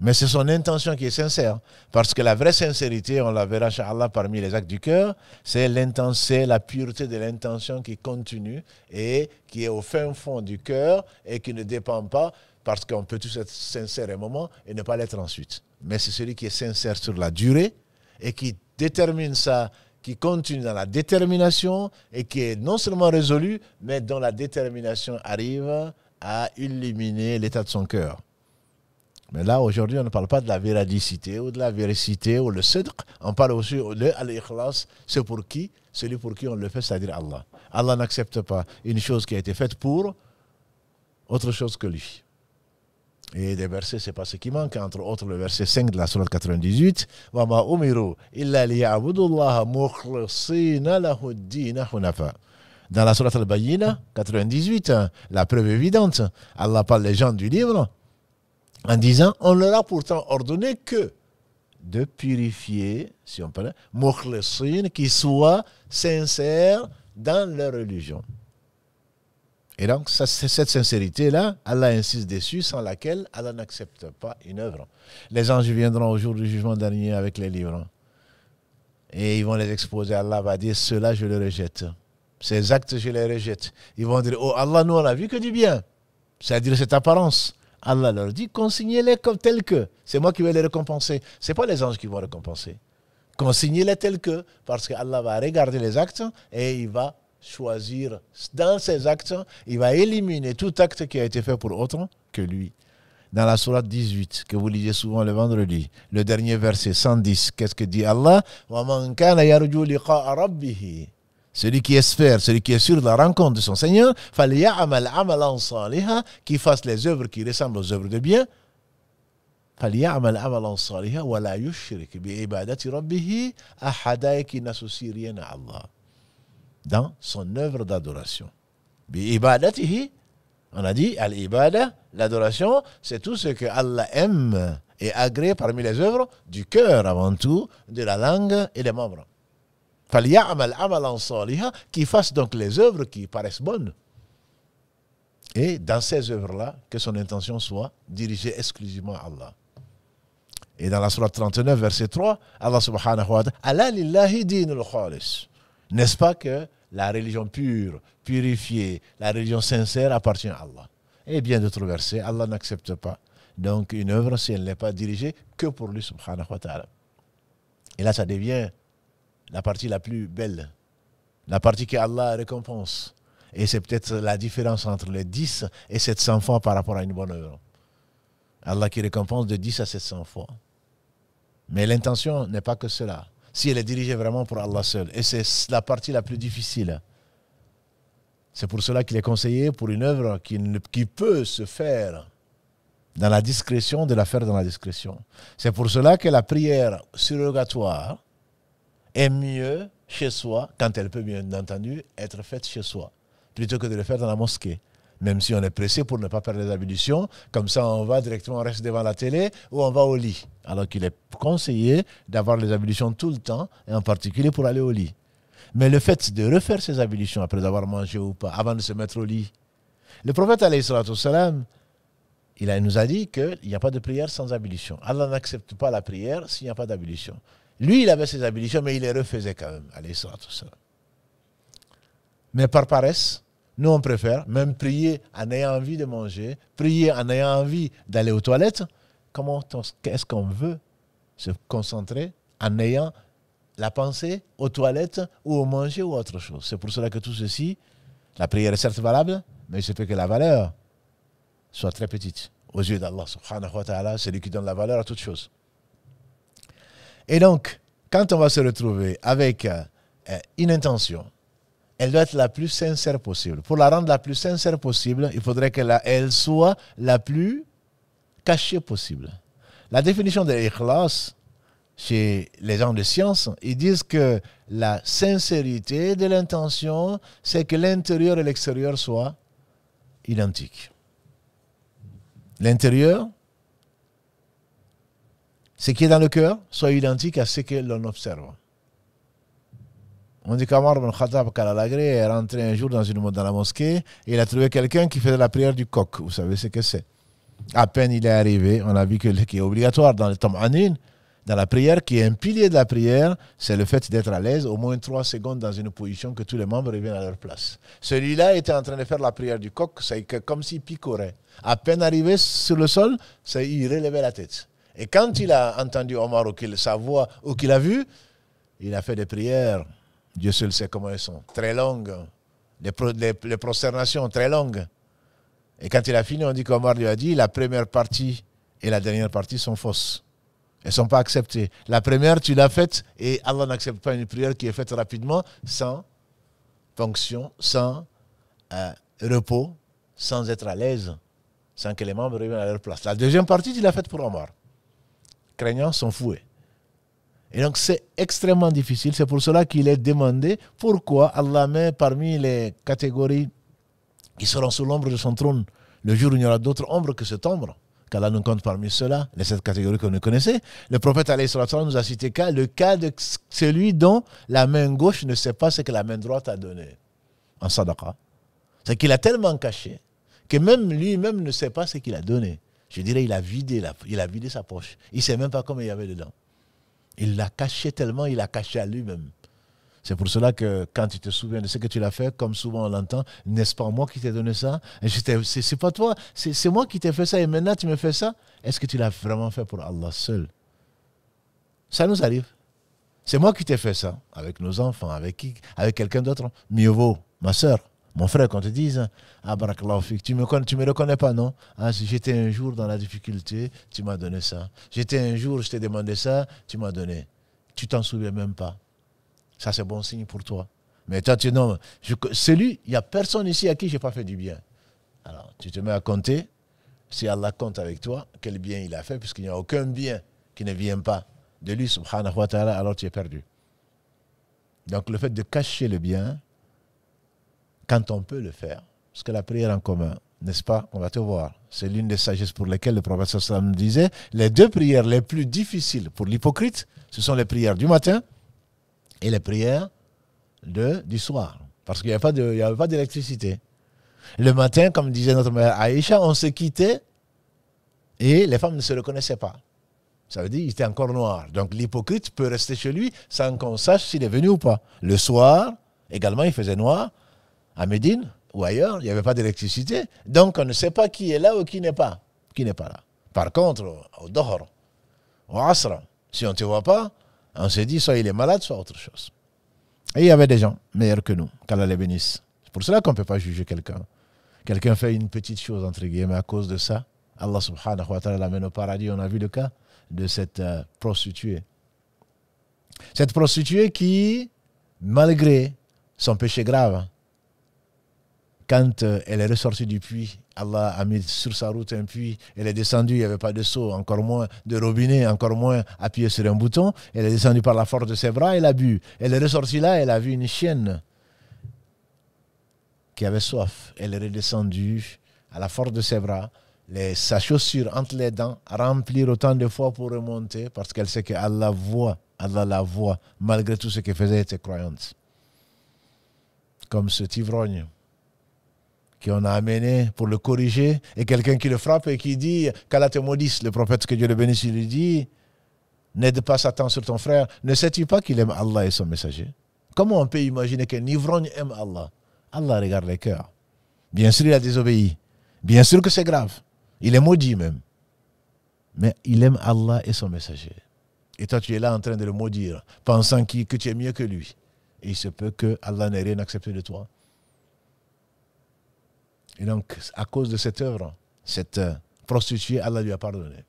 Mais c'est son intention qui est sincère. Parce que la vraie sincérité, on la verra, Inch'Allah, parmi les actes du cœur, c'est l'intention, la pureté de l'intention qui continue et qui est au fin fond du cœur et qui ne dépend pas, parce qu'on peut tous être sincère un moment et ne pas l'être ensuite. Mais c'est celui qui est sincère sur la durée et qui détermine ça qui continue dans la détermination et qui est non seulement résolu, mais dont la détermination arrive à illuminer l'état de son cœur. Mais là, aujourd'hui, on ne parle pas de la véridicité ou de la véracité ou le sidq. On parle aussi de l'ikhlas. C'est pour qui Celui pour qui on le fait, c'est-à-dire Allah. Allah n'accepte pas une chose qui a été faite pour autre chose que lui. Et des versets, c'est pas ce qui manque. Entre autres, le verset 5 de la Sourate 98. Dans la Sourate al 98, hein, la preuve évidente. Allah parle les gens du livre en disant on leur a pourtant ordonné que de purifier, si on peut dire, qui soit sincère dans leur religion. Et donc, ça, cette sincérité-là, Allah insiste dessus, sans laquelle Allah n'accepte pas une œuvre. Les anges viendront au jour du jugement dernier avec les livres. Et ils vont les exposer. Allah va dire, cela, je le rejette. Ces actes, je les rejette. Ils vont dire, oh Allah, nous, on n'a vu que du bien. C'est-à-dire cette apparence. Allah leur dit consignez-les comme tels que. C'est moi qui vais les récompenser. Ce pas les anges qui vont récompenser. Consignez-les tels que, parce que Allah va regarder les actes et il va choisir dans ses actes, il va éliminer tout acte qui a été fait pour autre que lui. Dans la sourate 18, que vous lisez souvent le vendredi, le dernier verset 110, qu'est-ce que dit Allah celui qui espère, celui qui est sûr de la rencontre de son Seigneur, qui fasse les œuvres qui ressemblent aux œuvres de bien. Dans son œuvre d'adoration. On a dit, al l'adoration, c'est tout ce que Allah aime et agrée parmi les œuvres du cœur avant tout, de la langue et des membres qui fasse donc les œuvres qui paraissent bonnes. Et dans ces œuvres-là, que son intention soit dirigée exclusivement à Allah. Et dans la sourate 39, verset 3, Allah subhanahu wa ta'ala, N'est-ce pas que la religion pure, purifiée, la religion sincère appartient à Allah. Et bien d'autres versets, Allah n'accepte pas. Donc une œuvre, si elle n'est pas dirigée que pour lui, subhanahu wa ta'ala. Et là, ça devient la partie la plus belle, la partie que Allah récompense. Et c'est peut-être la différence entre les 10 et 700 fois par rapport à une bonne œuvre. Allah qui récompense de 10 à 700 fois. Mais l'intention n'est pas que cela. Si elle est dirigée vraiment pour Allah seul. Et c'est la partie la plus difficile. C'est pour cela qu'il est conseillé pour une œuvre qui, qui peut se faire dans la discrétion de la faire dans la discrétion. C'est pour cela que la prière surrogatoire, est mieux chez soi, quand elle peut bien entendu être faite chez soi, plutôt que de le faire dans la mosquée. Même si on est pressé pour ne pas faire les ablutions, comme ça on va directement, on reste devant la télé ou on va au lit. Alors qu'il est conseillé d'avoir les ablutions tout le temps, et en particulier pour aller au lit. Mais le fait de refaire ses ablutions après avoir mangé ou pas, avant de se mettre au lit, le prophète, salam, il nous a dit qu'il n'y a pas de prière sans ablution. Allah n'accepte pas la prière s'il n'y a pas d'abolition. Lui, il avait ses ablutions, mais il les refaisait quand même, à ça tout ça. Mais par paresse, nous, on préfère même prier en ayant envie de manger, prier en ayant envie d'aller aux toilettes. Comment est-ce qu'on veut se concentrer en ayant la pensée aux toilettes ou au manger ou autre chose C'est pour cela que tout ceci, la prière est certes valable, mais il se peut que la valeur soit très petite aux yeux d'Allah subhanahu wa ta'ala, c'est qui donne la valeur à toute chose. Et donc, quand on va se retrouver avec euh, euh, une intention, elle doit être la plus sincère possible. Pour la rendre la plus sincère possible, il faudrait qu'elle soit la plus cachée possible. La définition de l'ikhlas chez les gens de science, ils disent que la sincérité de l'intention, c'est que l'intérieur et l'extérieur soient identiques. L'intérieur ce qui est dans le cœur soit identique à ce que l'on observe. On dit qu'Amar ibn Khattab Kalalagré est rentré un jour dans, une, la mosquée et il a trouvé quelqu'un qui faisait la prière du coq. Vous savez ce que c'est. À peine il est arrivé, on a vu que ce qui est obligatoire dans le Anin, dans la prière, qui est un pilier de la prière, c'est le fait d'être à l'aise au moins trois secondes dans une position que tous les membres reviennent à leur place. Celui-là était en train de faire la prière du coq, c'est comme s'il picorait. À peine arrivé sur le sol, il relevait la tête. Et quand il a entendu Omar ou qu'il sa voix ou qu'il a vu, il a fait des prières. Dieu seul sait comment elles sont. Très longues. Les, prosternations très longues. Et quand il a fini, on dit qu'Omar lui a dit la première partie et la dernière partie sont fausses. Elles ne sont pas acceptées. La première, tu l'as faite et Allah n'accepte pas une prière qui est faite rapidement, sans fonction, sans euh, repos, sans être à l'aise, sans que les membres reviennent à leur place. La deuxième partie, tu l'as faite pour Omar craignants sont foués. Et donc c'est extrêmement difficile. C'est pour cela qu'il est demandé pourquoi Allah met parmi les catégories qui seront sous l'ombre de son trône le jour où il n'y aura d'autres ombre que cette ombre. Qu'Allah nous compte parmi ceux-là, les sept catégories que nous connaissez. Le prophète nous a cité le cas de celui dont la main gauche ne sait pas ce que la main droite a donné en sadaqa. C'est qu'il a tellement caché que même lui-même ne sait pas ce qu'il a donné je dirais, il a vidé, il a vidé sa poche. Il ne sait même pas comment il y avait dedans. Il l'a caché tellement, il l'a caché à lui-même. C'est pour cela que quand tu te souviens de ce que tu l'as fait, comme souvent on l'entend, n'est-ce pas moi qui t'ai donné ça C'est pas toi, c'est moi qui t'ai fait ça et maintenant tu me fais ça. Est-ce que tu l'as vraiment fait pour Allah seul Ça nous arrive. C'est moi qui t'ai fait ça, avec nos enfants, avec qui Avec quelqu'un d'autre. Mieux vaut, ma soeur, mon frère, qu'on te dise, tu me, tu me reconnais pas, non ah, Si J'étais un jour dans la difficulté, tu m'as donné ça. J'étais un jour, je t'ai demandé ça, tu m'as donné. Tu t'en souviens même pas. Ça, c'est bon signe pour toi. Mais toi, tu non, C'est celui, il n'y a personne ici à qui je n'ai pas fait du bien. Alors, tu te mets à compter. Si Allah compte avec toi, quel bien il a fait, puisqu'il n'y a aucun bien qui ne vient pas de lui, subhanahu wa ta'ala, alors tu es perdu. Donc, le fait de cacher le bien, quand on peut le faire. Parce que la prière en commun, n'est-ce pas On va te voir. C'est l'une des sagesses pour lesquelles le professeur me disait les deux prières les plus difficiles pour l'hypocrite, ce sont les prières du matin et les prières du soir. Parce qu'il n'y avait pas d'électricité. Le matin, comme disait notre mère Aïcha, on se quittait et les femmes ne se reconnaissaient pas. Ça veut dire qu'il était encore noir. Donc l'hypocrite peut rester chez lui sans qu'on sache s'il est venu ou pas. Le soir, également, il faisait noir à Médine ou ailleurs, il n'y avait pas d'électricité. Donc, on ne sait pas qui est là ou qui n'est pas, qui n'est pas là. Par contre, au Dohor, au Asra, si on ne te voit pas, on se dit soit il est malade, soit autre chose. Et il y avait des gens meilleurs que nous, qu'Allah les bénisse. C'est pour cela qu'on ne peut pas juger quelqu'un. Quelqu'un fait une petite chose, entre guillemets, à cause de ça. Allah subhanahu wa ta'ala l'amène au paradis. On a vu le cas de cette euh, prostituée. Cette prostituée qui, malgré son péché grave, hein, quand euh, elle est ressortie du puits, Allah a mis sur sa route un puits, elle est descendue, il n'y avait pas de seau, encore moins de robinet, encore moins appuyé sur un bouton. Elle est descendue par la force de ses bras, elle a bu. Elle est ressortie là, elle a vu une chienne qui avait soif. Elle est redescendue à la force de ses bras, sa chaussure entre les dents, remplir autant de fois pour remonter, parce qu'elle sait que Allah voit, Allah la voit, malgré tout ce qu'elle faisait, elle était croyante. Comme ce ivrogne qu'on a amené pour le corriger, et quelqu'un qui le frappe et qui dit, qu'Allah te maudisse, le prophète que Dieu le bénisse, il lui dit, n'aide pas Satan sur ton frère, ne sais-tu pas qu'il aime Allah et son messager Comment on peut imaginer qu'un ivrogne aime Allah Allah regarde les cœurs. Bien sûr, il a désobéi. Bien sûr que c'est grave. Il est maudit même. Mais il aime Allah et son messager. Et toi, tu es là en train de le maudire, pensant que tu es mieux que lui. Et il se peut que Allah n'ait rien accepté de toi. Et donc, à cause de cette œuvre, cette euh, prostituée, Allah lui a pardonné.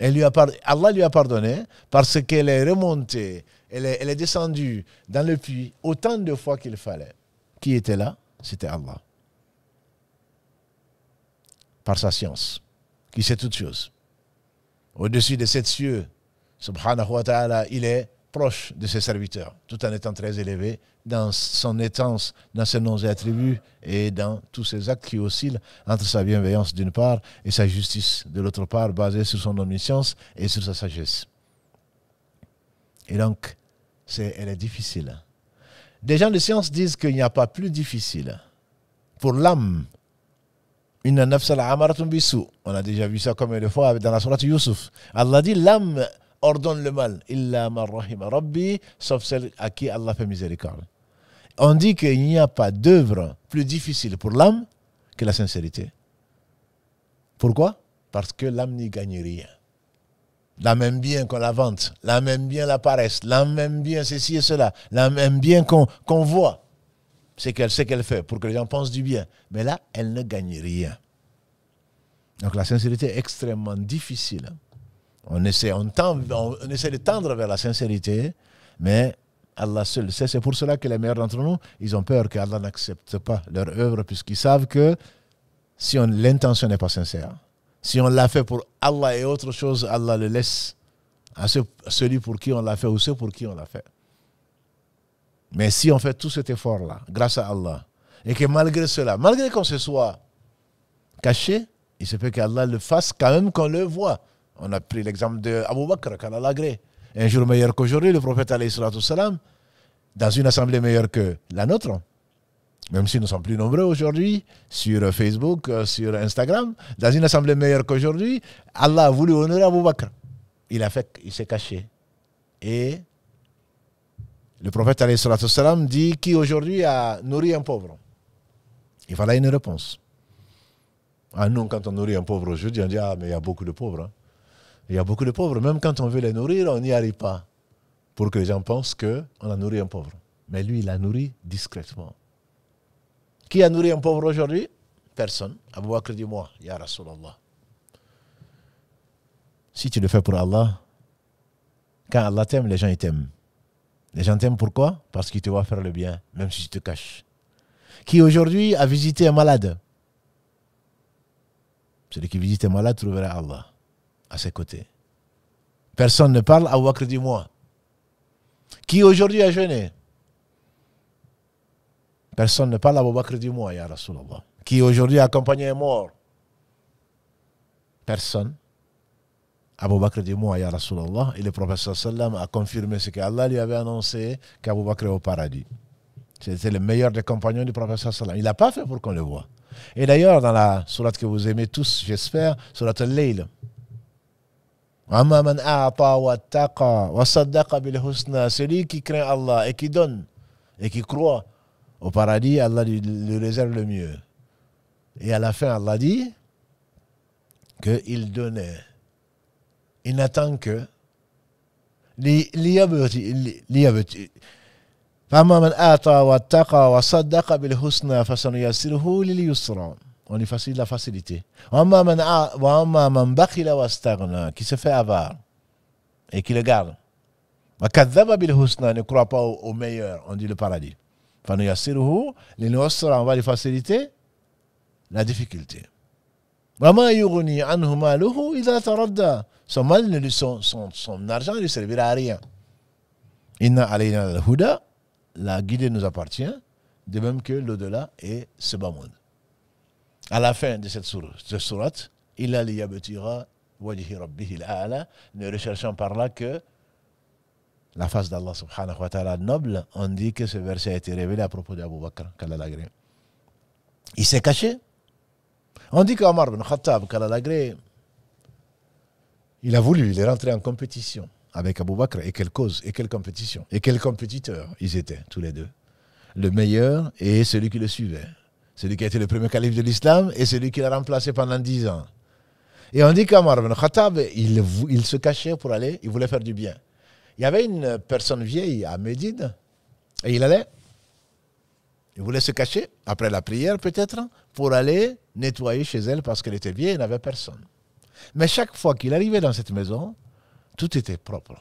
lui a Allah lui a pardonné parce qu'elle est remontée, elle est, descendue dans le puits autant de fois qu'il fallait. Qui était là C'était Allah. Par sa science, qui sait toutes choses. Au-dessus de sept cieux, subhanahu wa ta'ala, il est proche de ses serviteurs, tout en étant très élevé dans son étance, dans ses noms et attributs et dans tous ses actes qui oscillent entre sa bienveillance d'une part et sa justice de l'autre part, basée sur son omniscience et sur sa sagesse. Et donc, c'est elle est difficile. Des gens de science disent qu'il n'y a pas plus difficile pour l'âme. On a déjà vu ça comme une fois dans la sourate Yusuf. Allah dit l'âme ordonne le mal, illa sauf celle à qui Allah fait miséricorde. On dit qu'il n'y a pas d'œuvre plus difficile pour l'âme que la sincérité. Pourquoi Parce que l'âme n'y gagne rien. la même bien qu'on la vante, la même bien la paresse, la même bien ceci et cela, la même bien qu'on voit c'est qu'elle sait qu'elle fait pour que les gens pensent du bien. Mais là, elle ne gagne rien. Donc la sincérité est extrêmement difficile. On essaie, essaie de tendre vers la sincérité, mais Allah seul sait. C'est pour cela que les meilleurs d'entre nous, ils ont peur Allah n'accepte pas leur œuvre, puisqu'ils savent que si l'intention n'est pas sincère, si on l'a fait pour Allah et autre chose, Allah le laisse à, celui pour qui on l'a fait ou ceux pour qui on l'a fait. Mais si on fait tout cet effort-là, grâce à Allah, et que malgré cela, malgré qu'on se soit caché, il se peut qu'Allah le fasse quand même qu'on le voit. On a pris l'exemple de Abu Bakr, l'agré. Un jour meilleur qu'aujourd'hui, le prophète, salam, dans une assemblée meilleure que la nôtre, même si nous sommes plus nombreux aujourd'hui sur Facebook, euh, sur Instagram, dans une assemblée meilleure qu'aujourd'hui, Allah a voulu honorer Abu Bakr. Il a fait, il s'est caché. Et le prophète salam dit qui aujourd'hui a nourri un pauvre Il fallait une réponse. Ah nous, quand on nourrit un pauvre aujourd'hui, on dit ah mais il y a beaucoup de pauvres. Hein. Il y a beaucoup de pauvres. Même quand on veut les nourrir, on n'y arrive pas. Pour que les gens pensent qu'on a nourri un pauvre. Mais lui, il a nourri discrètement. Qui a nourri un pauvre aujourd'hui Personne. à Bakr dit Moi, Ya Rasulallah. Si tu le fais pour Allah, quand Allah t'aime, les gens t'aiment. Les gens t'aiment pourquoi Parce qu'ils te voient faire le bien, même si tu te caches. Qui aujourd'hui a visité un malade Celui qui visite un malade trouvera Allah à ses côtés. Personne ne parle, à Wakr du mois. Qui aujourd'hui a jeûné Personne ne parle, à Wakr du mois, Ya Rasulallah. Qui aujourd'hui a accompagné un mort Personne. Abu Bakr du moi, Ya Rasulallah, et le professeur sallam a confirmé ce qu'Allah lui avait annoncé qu'Abu Bakr est au paradis. C'était le meilleur des compagnons du professeur sallam. Il n'a pas fait pour qu'on le voit. Et d'ailleurs, dans la surat que vous aimez tous, j'espère, surat al-Layl, Amma man a'ta wa taqa wa saddaqa bil husna, celui qui craint Allah et qui donne et qui croit au paradis, Allah lui, lui réserve le mieux. Et à la fin, Allah dit qu'il donnait. Il n'attend que. فأما من آتى واتقى وصدق بالحسنى فسنيسره لليسرى on lui facilite la facilité. Qui se fait avare et qui le garde. Ne croit pas au meilleur, on dit le paradis. On va lui faciliter la difficulté. Son son argent ne lui servira à rien. la guidée nous appartient, de même que l'au-delà et ce bas monde à la fin de cette sourate, il a wa wajhi ne recherchant par là que la face d'Allah subhanahu wa ta'ala noble, on dit que ce verset a été révélé à propos d'Abu Bakr, Kalalagré. Il s'est caché. On dit qu'Omar ibn Khattab, Kalalagré, il a voulu, il est rentré en compétition avec Abu Bakr. Et quelle cause, et quelle compétition, et quel compétiteur ils étaient tous les deux. Le meilleur et celui qui le suivait celui qui a été le premier calife de l'islam, et celui qui l'a remplacé pendant dix ans. Et on dit qu'Amar ibn Khattab, il, il, se cachait pour aller, il voulait faire du bien. Il y avait une personne vieille à Médine, et il allait. Il voulait se cacher, après la prière peut-être, pour aller nettoyer chez elle parce qu'elle était vieille et n'avait personne. Mais chaque fois qu'il arrivait dans cette maison, tout était propre.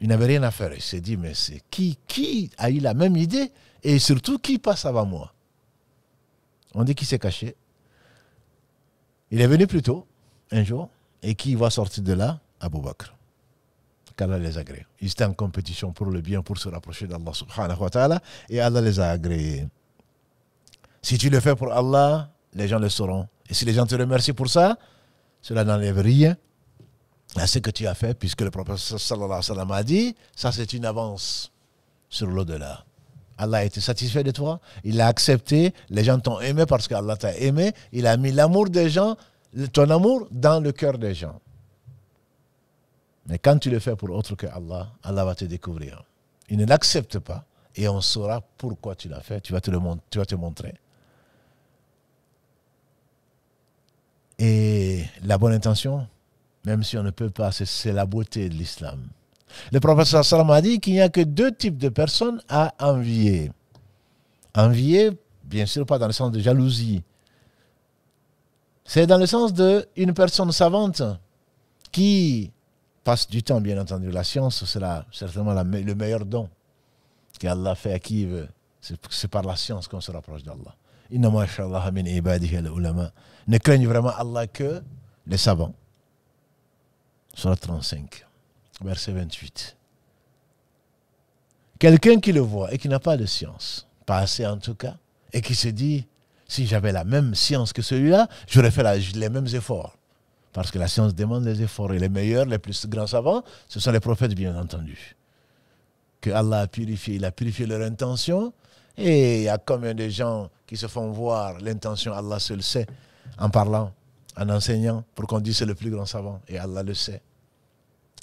Il n'avait rien à faire. Il s'est dit, mais c'est qui, qui a eu la même idée et surtout, qui passe avant moi On dit qu'il s'est caché. Il est venu plus tôt, un jour, et qui va sortir de là Abou Bakr. qu'Allah les agrée. Ils étaient en compétition pour le bien, pour se rapprocher d'Allah subhanahu wa ta'ala, et Allah les a agréés. Si tu le fais pour Allah, les gens le sauront. Et si les gens te remercient pour ça, cela n'enlève rien à ce que tu as fait, puisque le prophète sallallahu alayhi wa sallam a dit, ça c'est une avance sur l'au-delà. Allah a été satisfait de toi, il a accepté, les gens t'ont aimé parce qu'Allah t'a aimé, il a mis l'amour des gens, ton amour dans le cœur des gens. Mais quand tu le fais pour autre que Allah, Allah va te découvrir. Il ne l'accepte pas et on saura pourquoi tu l'as fait, tu vas te le tu vas te montrer. Et la bonne intention, même si on ne peut pas, c'est la beauté de l'islam. Le professeur Salam a dit qu'il n'y a que deux types de personnes à envier. Envier, bien sûr, pas dans le sens de jalousie. C'est dans le sens d'une personne savante qui passe du temps, bien entendu. La science, sera certainement le meilleur don qu'Allah fait à qui veut. C'est par la science qu'on se rapproche d'Allah. al-ulama, Ne craignent vraiment Allah que les savants. Sur 35 verset 28. Quelqu'un qui le voit et qui n'a pas de science, pas assez en tout cas, et qui se dit, si j'avais la même science que celui-là, j'aurais fait les mêmes efforts. Parce que la science demande des efforts. Et les meilleurs, les plus grands savants, ce sont les prophètes, bien entendu. Que Allah a purifié, il a purifié leur intention. Et il y a combien des gens qui se font voir l'intention, Allah le sait, en parlant, en enseignant, pour qu'on dise c'est le plus grand savant. Et Allah le sait.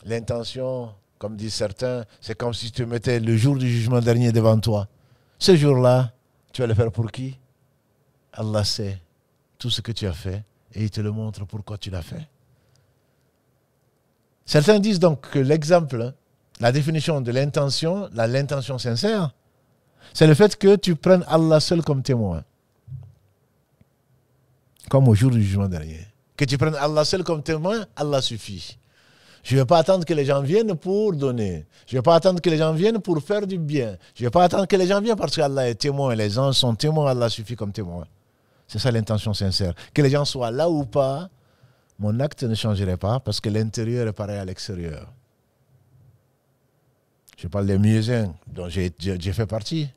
L'intention, comme disent certains, c'est comme si tu mettais le jour du jugement dernier devant toi. Ce jour-là, tu vas le faire pour qui Allah sait tout ce que tu as fait et il te le montre pourquoi tu l'as fait. Certains disent donc que l'exemple, hein, la définition de l'intention, l'intention sincère, c'est le fait que tu prennes Allah seul comme témoin. Comme au jour du jugement dernier. Que tu prennes Allah seul comme témoin, Allah suffit. Je ne vais pas attendre que les gens viennent pour donner. Je ne vais pas attendre que les gens viennent pour faire du bien. Je ne vais pas attendre que les gens viennent parce qu'Allah est témoin. les gens sont témoins. Allah suffit comme témoin. C'est ça l'intention sincère. Que les gens soient là ou pas, mon acte ne changerait pas parce que l'intérieur est pareil à l'extérieur. Je parle des musées dont j'ai fait partie.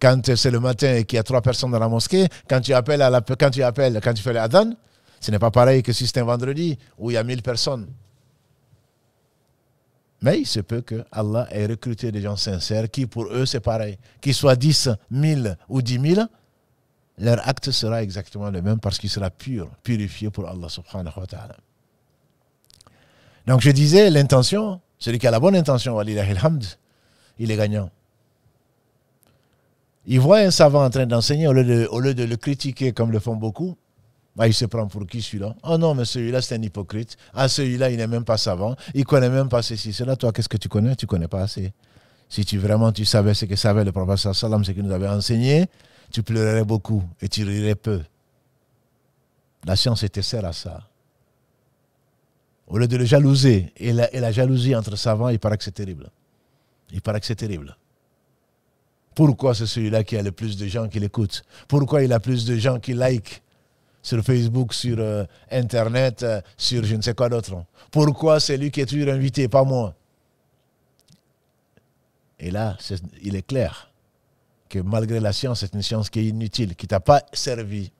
Quand c'est le matin et qu'il y a trois personnes dans la mosquée, quand tu appelles, à la, quand tu, appelles quand tu fais l'adhan, ce n'est pas pareil que si c'est un vendredi où il y a mille personnes. Mais il se peut que Allah ait recruté des gens sincères qui, pour eux, c'est pareil. Qu'ils soient dix mille ou dix mille, leur acte sera exactement le même parce qu'il sera pur, purifié pour Allah subhanahu wa ta'ala. Donc je disais, l'intention, celui qui a la bonne intention, il est gagnant. Il voit un savant en train d'enseigner, au lieu de le critiquer comme le font beaucoup, bah, il se prend pour qui celui-là Oh non, mais celui-là, c'est un hypocrite. Ah, celui-là, il n'est même pas savant. Il ne connaît même pas ceci. Cela, toi, qu'est-ce que tu connais Tu ne connais pas assez. Si tu vraiment tu savais ce que savait le professeur Salam, ce qu'il nous avait enseigné, tu pleurerais beaucoup et tu rirais peu. La science était sert à ça. Au lieu de le jalouser, et la, jalousie entre savants, il paraît que c'est terrible. Il paraît que c'est terrible. Pourquoi c'est celui-là qui a le plus de gens qui l'écoutent Pourquoi il a plus de gens qui likent sur Facebook, sur euh, Internet, euh, sur je ne sais quoi d'autre. Pourquoi c'est lui qui est toujours invité, pas moi Et là, il est clair que malgré la science, c'est une science qui est inutile, qui t'a pas servi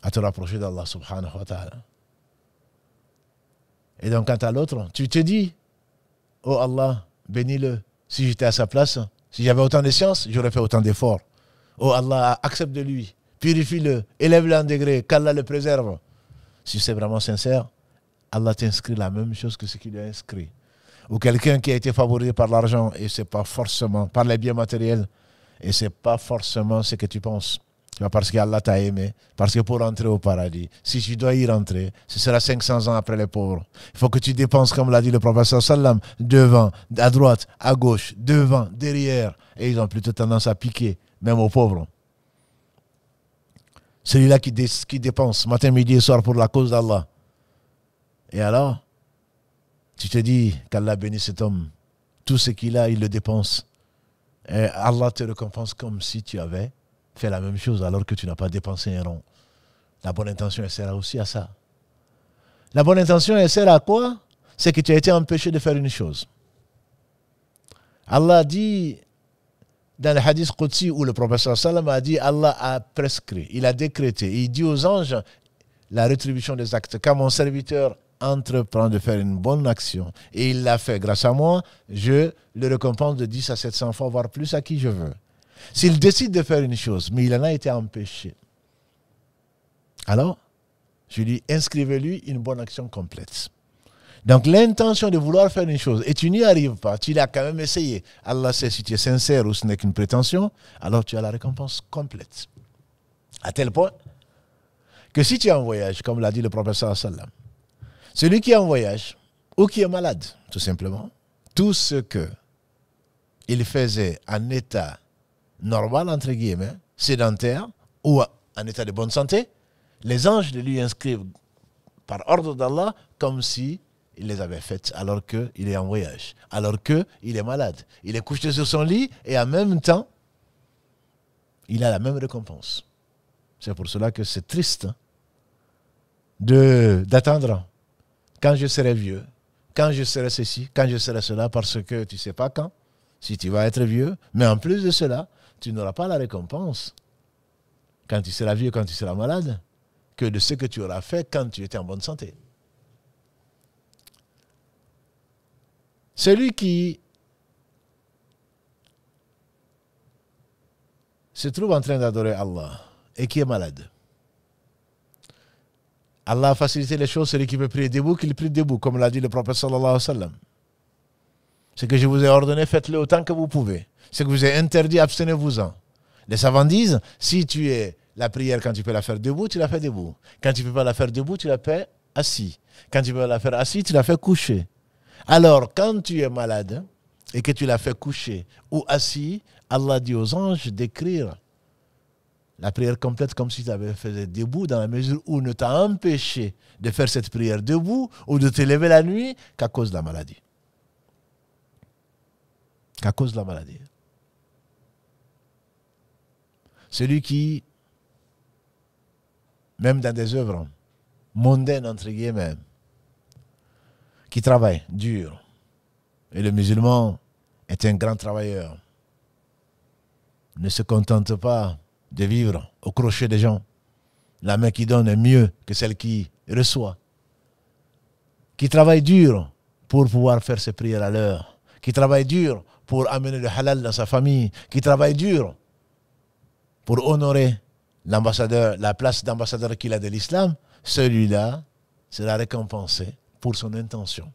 à te rapprocher d'Allah subhanahu wa ta'ala. Et donc, quant à l'autre, tu te dis, oh Allah, bénis-le. Si j'étais à sa place, si j'avais autant de science, j'aurais fait autant d'efforts. Oh Allah, accepte de lui vérifie le élève-le en degré, qu'Allah le préserve. Si c'est vraiment sincère, Allah t'inscrit la même chose que ce qu'il a inscrit. Ou quelqu'un qui a été favorisé par l'argent, et c'est pas forcément, par les biens matériels, et c'est pas forcément ce que tu penses. Tu vois, parce qu'Allah t'a aimé, parce que pour entrer au paradis, si tu dois y rentrer, ce sera 500 ans après les pauvres. Il faut que tu dépenses, comme l'a dit le professeur Sallam, devant, à droite, à gauche, devant, derrière. Et ils ont plutôt tendance à piquer, même aux pauvres. Celui-là qui, qui dépense matin, midi et soir pour la cause d'Allah. Et alors, tu te dis qu'Allah bénisse cet homme. Tout ce qu'il a, il le dépense. Et Allah te récompense comme si tu avais fait la même chose alors que tu n'as pas dépensé un rond. La bonne intention, elle sert aussi à ça. La bonne intention, elle sert à quoi C'est que tu as été empêché de faire une chose. Allah dit dans le hadith Qudsi où le professeur Salam a dit Allah a prescrit, il a décrété, il dit aux anges la rétribution des actes. Quand mon serviteur entreprend de faire une bonne action et il l'a fait grâce à moi, je le récompense de 10 à 700 fois, voire plus à qui je veux. S'il décide de faire une chose, mais il en a été empêché, alors je lui inscrivez-lui une bonne action complète. Donc l'intention de vouloir faire une chose et tu n'y arrives pas, tu l'as quand même essayé. Allah sait si tu es sincère ou ce n'est qu'une prétention, alors tu as la récompense complète. À tel point que si tu es en voyage, comme l'a dit le professeur sallam, celui qui est en voyage ou qui est malade, tout simplement, tout ce que il faisait en état normal, entre guillemets, sédentaire ou en état de bonne santé, les anges de lui inscrivent par ordre d'Allah comme si il les avait faites alors qu'il est en voyage, alors qu'il est malade. Il est couché sur son lit et en même temps, il a la même récompense. C'est pour cela que c'est triste hein, de d'attendre quand je serai vieux, quand je serai ceci, quand je serai cela, parce que tu ne sais pas quand, si tu vas être vieux, mais en plus de cela, tu n'auras pas la récompense quand tu seras vieux, quand tu seras malade, que de ce que tu auras fait quand tu étais en bonne santé. Celui qui se trouve en train d'adorer Allah et qui est malade. Allah a facilité les choses, celui qui peut prier debout, qu'il prie debout, comme l'a dit le prophète sallallahu alayhi wa sallam. Ce que je vous ai ordonné, faites-le autant que vous pouvez. Ce que vous avez interdit, abstenez-vous-en. Les savants disent, si tu es la prière, quand tu peux la faire debout, tu la fais debout. Quand tu ne peux pas la faire debout, tu la fais assis. Quand tu peux la faire assis, tu la fais coucher. Alors, quand tu es malade et que tu l'as fait coucher ou assis, Allah dit aux anges d'écrire la prière complète comme si tu avais fait debout, dans la mesure où ne t'a empêché de faire cette prière debout ou de te lever la nuit qu'à cause de la maladie. Qu'à cause de la maladie. Celui qui, même dans des œuvres mondaines, entre guillemets, qui travaille dur. Et le musulman est un grand travailleur. Ne se contente pas de vivre au crochet des gens. La main qui donne est mieux que celle qui reçoit. Qui travaille dur pour pouvoir faire ses prières à l'heure. Qui travaille dur pour amener le halal dans sa famille. Qui travaille dur pour honorer l'ambassadeur, la place d'ambassadeur qu'il a de l'islam. Celui-là sera récompensé pour son intention.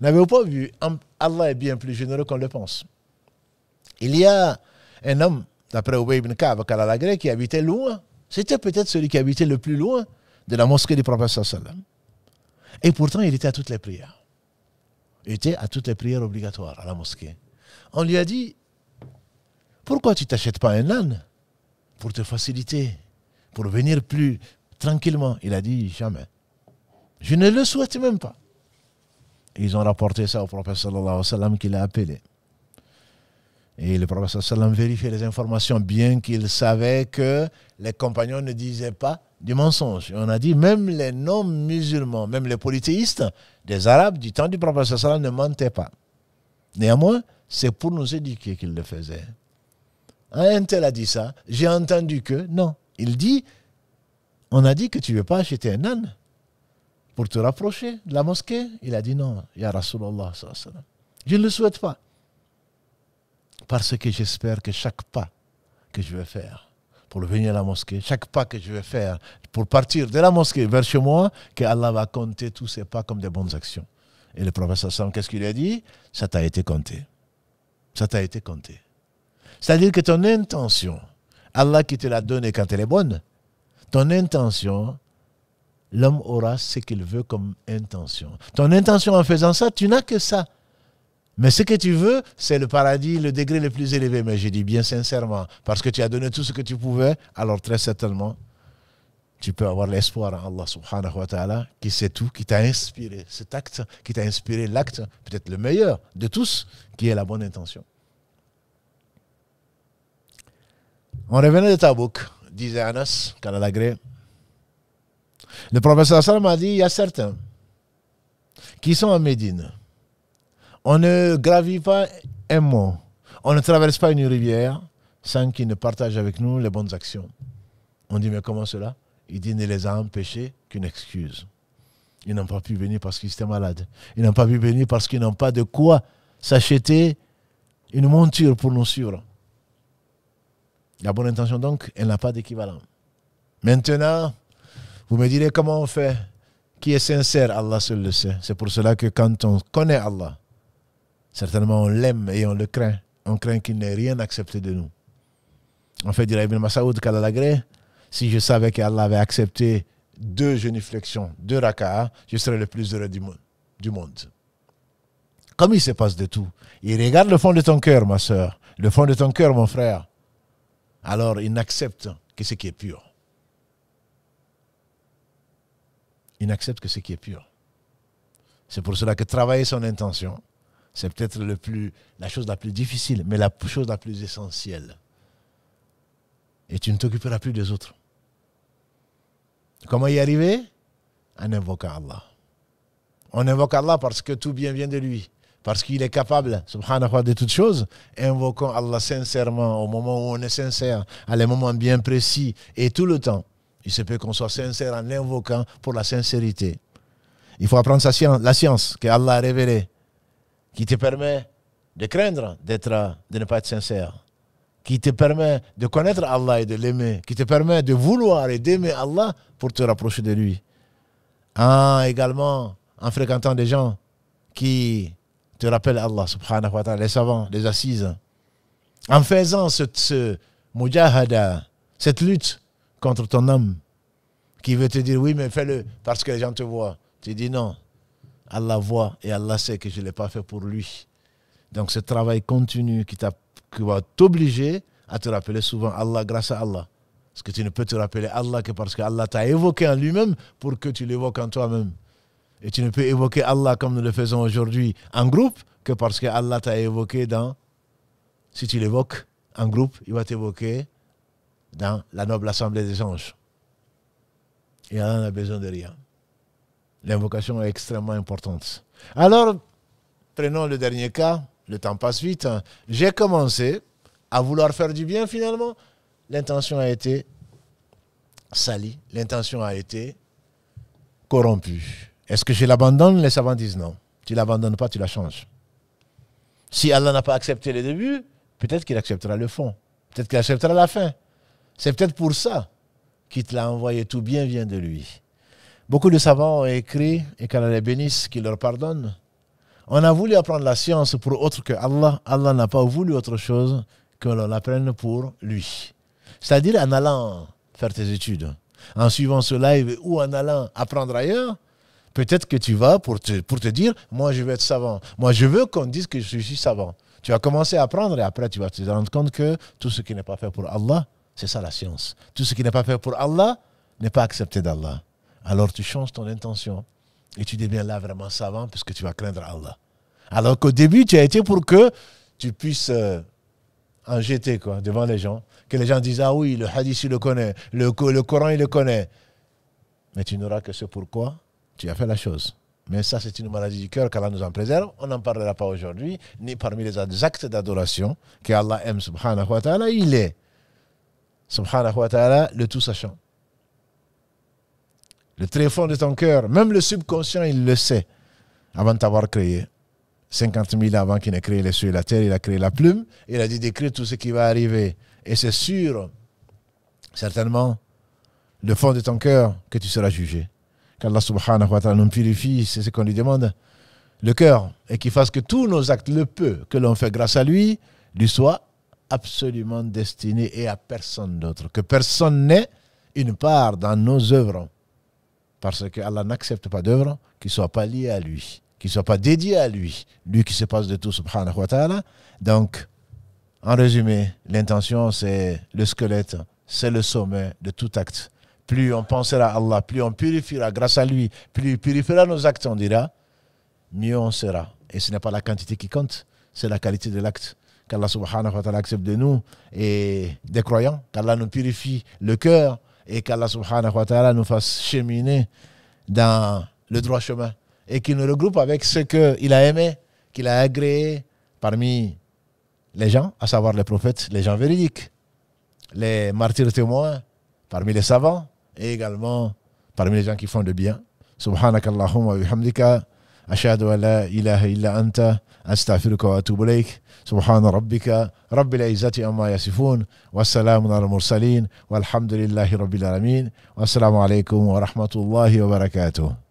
N'avez-vous pas vu Allah est bien plus généreux qu'on le pense. Il y a un homme, d'après Ubay ibn qui habitait loin. C'était peut-être celui qui habitait le plus loin de la mosquée du prophète Et pourtant, il était à toutes les prières. Il était à toutes les prières obligatoires à la mosquée. On lui a dit, pourquoi tu t'achètes pas un âne pour te faciliter, pour venir plus tranquillement Il a dit, jamais. Je ne le souhaite même pas. Ils ont rapporté ça au prophète sallallahu alayhi wa sallam qui l'a appelé. Et le prophète sallallahu alayhi wa vérifiait les informations, bien qu'il savait que les compagnons ne disaient pas du mensonge. on a dit, même les non-musulmans, même les polythéistes des Arabes du temps du prophète sallallahu alayhi wa ne mentaient pas. Néanmoins, c'est pour nous éduquer qu'il le faisait. Un tel a dit ça, j'ai entendu que, non. Il dit, on a dit que tu ne veux pas acheter un âne pour te rapprocher de la mosquée Il a dit non, Ya Rasulallah. Je ne le souhaite pas. Parce que j'espère que chaque pas que je vais faire pour venir à la mosquée, chaque pas que je vais faire pour partir de la mosquée vers chez moi, que Allah va compter tous ces pas comme des bonnes actions. Et le prophète Sassam, qu'est-ce qu'il a dit Ça t'a été compté. Ça t'a été compté. C'est-à-dire que ton intention, Allah qui te l'a donnée quand elle est bonne, ton intention, l'homme aura ce qu'il veut comme intention. Ton intention en faisant ça, tu n'as que ça. Mais ce que tu veux, c'est le paradis, le degré le plus élevé. Mais je dis bien sincèrement, parce que tu as donné tout ce que tu pouvais, alors très certainement, tu peux avoir l'espoir en Allah subhanahu wa ta'ala, qui sait tout, qui t'a inspiré cet acte, qui t'a inspiré l'acte, peut-être le meilleur de tous, qui est la bonne intention. On revenait de Tabouk, disait Anas, l'agré. Le professeur Assalam m'a dit, il y a certains qui sont à Médine. On ne gravit pas un mot. On ne traverse pas une rivière sans qu'ils ne partagent avec nous les bonnes actions. On dit, mais comment cela Il dit, ne les a empêchés qu'une excuse. Ils n'ont pas pu venir parce qu'ils étaient malades. Ils n'ont pas pu venir parce qu'ils n'ont pas de quoi s'acheter une monture pour nous suivre. La bonne intention, donc, elle n'a pas d'équivalent. Maintenant, vous me direz comment on fait Qui est sincère, Allah seul le sait. C'est pour cela que quand on connaît Allah, certainement on l'aime et on le craint. On craint qu'il n'ait rien accepté de nous. En fait, à Ibn Masaoud si je savais qu'Allah avait accepté deux genuflexions, deux raka'a, je serais le plus heureux du, du monde. Comme il se passe de tout, il regarde le fond de ton cœur, ma soeur, le fond de ton cœur, mon frère. Alors il n'accepte que ce qui est pur. il n'accepte que ce qui est pur. C'est pour cela que travailler son intention, c'est peut-être le plus, la chose la plus difficile, mais la chose la plus essentielle. Et tu ne t'occuperas plus des autres. Comment y arriver En invoquant Allah. On invoque Allah parce que tout bien vient de lui, parce qu'il est capable, subhanahu wa de toutes choses. Invoquant Allah sincèrement, au moment où on est sincère, à les moments bien précis et tout le temps. Il se peut qu'on soit sincère en l'invoquant pour la sincérité. Il faut apprendre la science que Allah a révélée, qui te permet de craindre d'être, de ne pas être sincère, qui te permet de connaître Allah et de l'aimer, qui te permet de vouloir et d'aimer Allah pour te rapprocher de lui. Ah, également en fréquentant des gens qui te rappellent Allah, subhanahu wa ta'ala, les savants, les assises. En faisant cette ce mujahada, cette lutte contre ton âme, qui veut te dire oui, mais fais-le parce que les gens te voient. Tu dis non. Allah voit et Allah sait que je ne l'ai pas fait pour lui. Donc ce travail continu qui, qui va t'obliger à te rappeler souvent Allah grâce à Allah. Parce que tu ne peux te rappeler Allah que parce que Allah t'a évoqué en lui-même pour que tu l'évoques en toi-même. Et tu ne peux évoquer Allah comme nous le faisons aujourd'hui en groupe que parce que Allah t'a évoqué dans... Si tu l'évoques en groupe, il va t'évoquer dans la noble assemblée des anges. Et Allah n'a besoin de rien. L'invocation est extrêmement importante. Alors, prenons le dernier cas, le temps passe vite. Hein. J'ai commencé à vouloir faire du bien finalement. L'intention a été salie, l'intention a été corrompue. Est-ce que je l'abandonne Les savants disent non. Tu ne l'abandonnes pas, tu la changes. Si Allah n'a pas accepté le début, peut-être qu'il acceptera le fond. Peut-être qu'il acceptera la fin. C'est peut-être pour ça qu'il te l'a envoyé. Tout bien vient de lui. Beaucoup de savants ont écrit, et qu'Allah les bénisse, qu'il leur pardonne. On a voulu apprendre la science pour autre que Allah. Allah n'a pas voulu autre chose que l'on apprenne pour lui. C'est-à-dire en allant faire tes études, en suivant ce live ou en allant apprendre ailleurs, peut-être que tu vas pour te, pour te dire, moi je veux être savant, moi je veux qu'on dise que je suis savant. Tu vas commencer à apprendre et après tu vas te rendre compte que tout ce qui n'est pas fait pour Allah c'est ça la science. Tout ce qui n'est pas fait pour Allah n'est pas accepté d'Allah. Alors tu changes ton intention et tu deviens là vraiment savant puisque tu vas craindre Allah. Alors qu'au début, tu as été pour que tu puisses euh, en jeter quoi, devant les gens. Que les gens disent Ah oui, le hadith, il le connaît, le, le Coran, il le connaît. Mais tu n'auras que ce pourquoi tu as fait la chose. Mais ça, c'est une maladie du cœur qu'Allah nous en préserve. On n'en parlera pas aujourd'hui, ni parmi les actes d'adoration que Allah aime, subhanahu wa ta'ala, il est subhanahu wa ta'ala, le tout-sachant. Le très fond de ton cœur, même le subconscient, il le sait avant de t'avoir créé. 50 000 avant qu'il n'ait créé les cieux et la terre, il a créé la plume, il a dit d'écrire tout ce qui va arriver. Et c'est sûr, certainement, le fond de ton cœur que tu seras jugé. Qu'Allah subhanahu wa ta'ala nous purifie, c'est ce qu'on lui demande, le cœur, et qu'il fasse que tous nos actes, le peu que l'on fait grâce à lui, lui soit absolument destiné et à personne d'autre. Que personne n'ait une part dans nos œuvres. Parce que Allah n'accepte pas d'œuvres qui ne soient pas liées à lui, qui ne soient pas dédiées à lui, lui qui se passe de tout, subhanahu wa ta'ala. Donc, en résumé, l'intention, c'est le squelette, c'est le sommet de tout acte. Plus on pensera à Allah, plus on purifiera grâce à lui, plus il purifiera nos actes, on dira, mieux on sera. Et ce n'est pas la quantité qui compte, c'est la qualité de l'acte qu'Allah subhanahu wa ta'ala accepte de nous et des croyants, qu'Allah nous purifie le cœur et qu'Allah subhanahu wa ta'ala nous fasse cheminer dans le droit chemin et qu'il nous regroupe avec ce qu'il a aimé, qu'il a agréé parmi les gens, à savoir les prophètes, les gens véridiques, les martyrs témoins, parmi les savants et également parmi les gens qui font de bien. Subhanakallahumma wa bihamdika ashhadu an la ilaha illa anta أستغفرك وأتوب إليك سبحان ربك رب العزة أما يصفون والسلام على المرسلين والحمد لله رب العالمين والسلام عليكم ورحمة الله وبركاته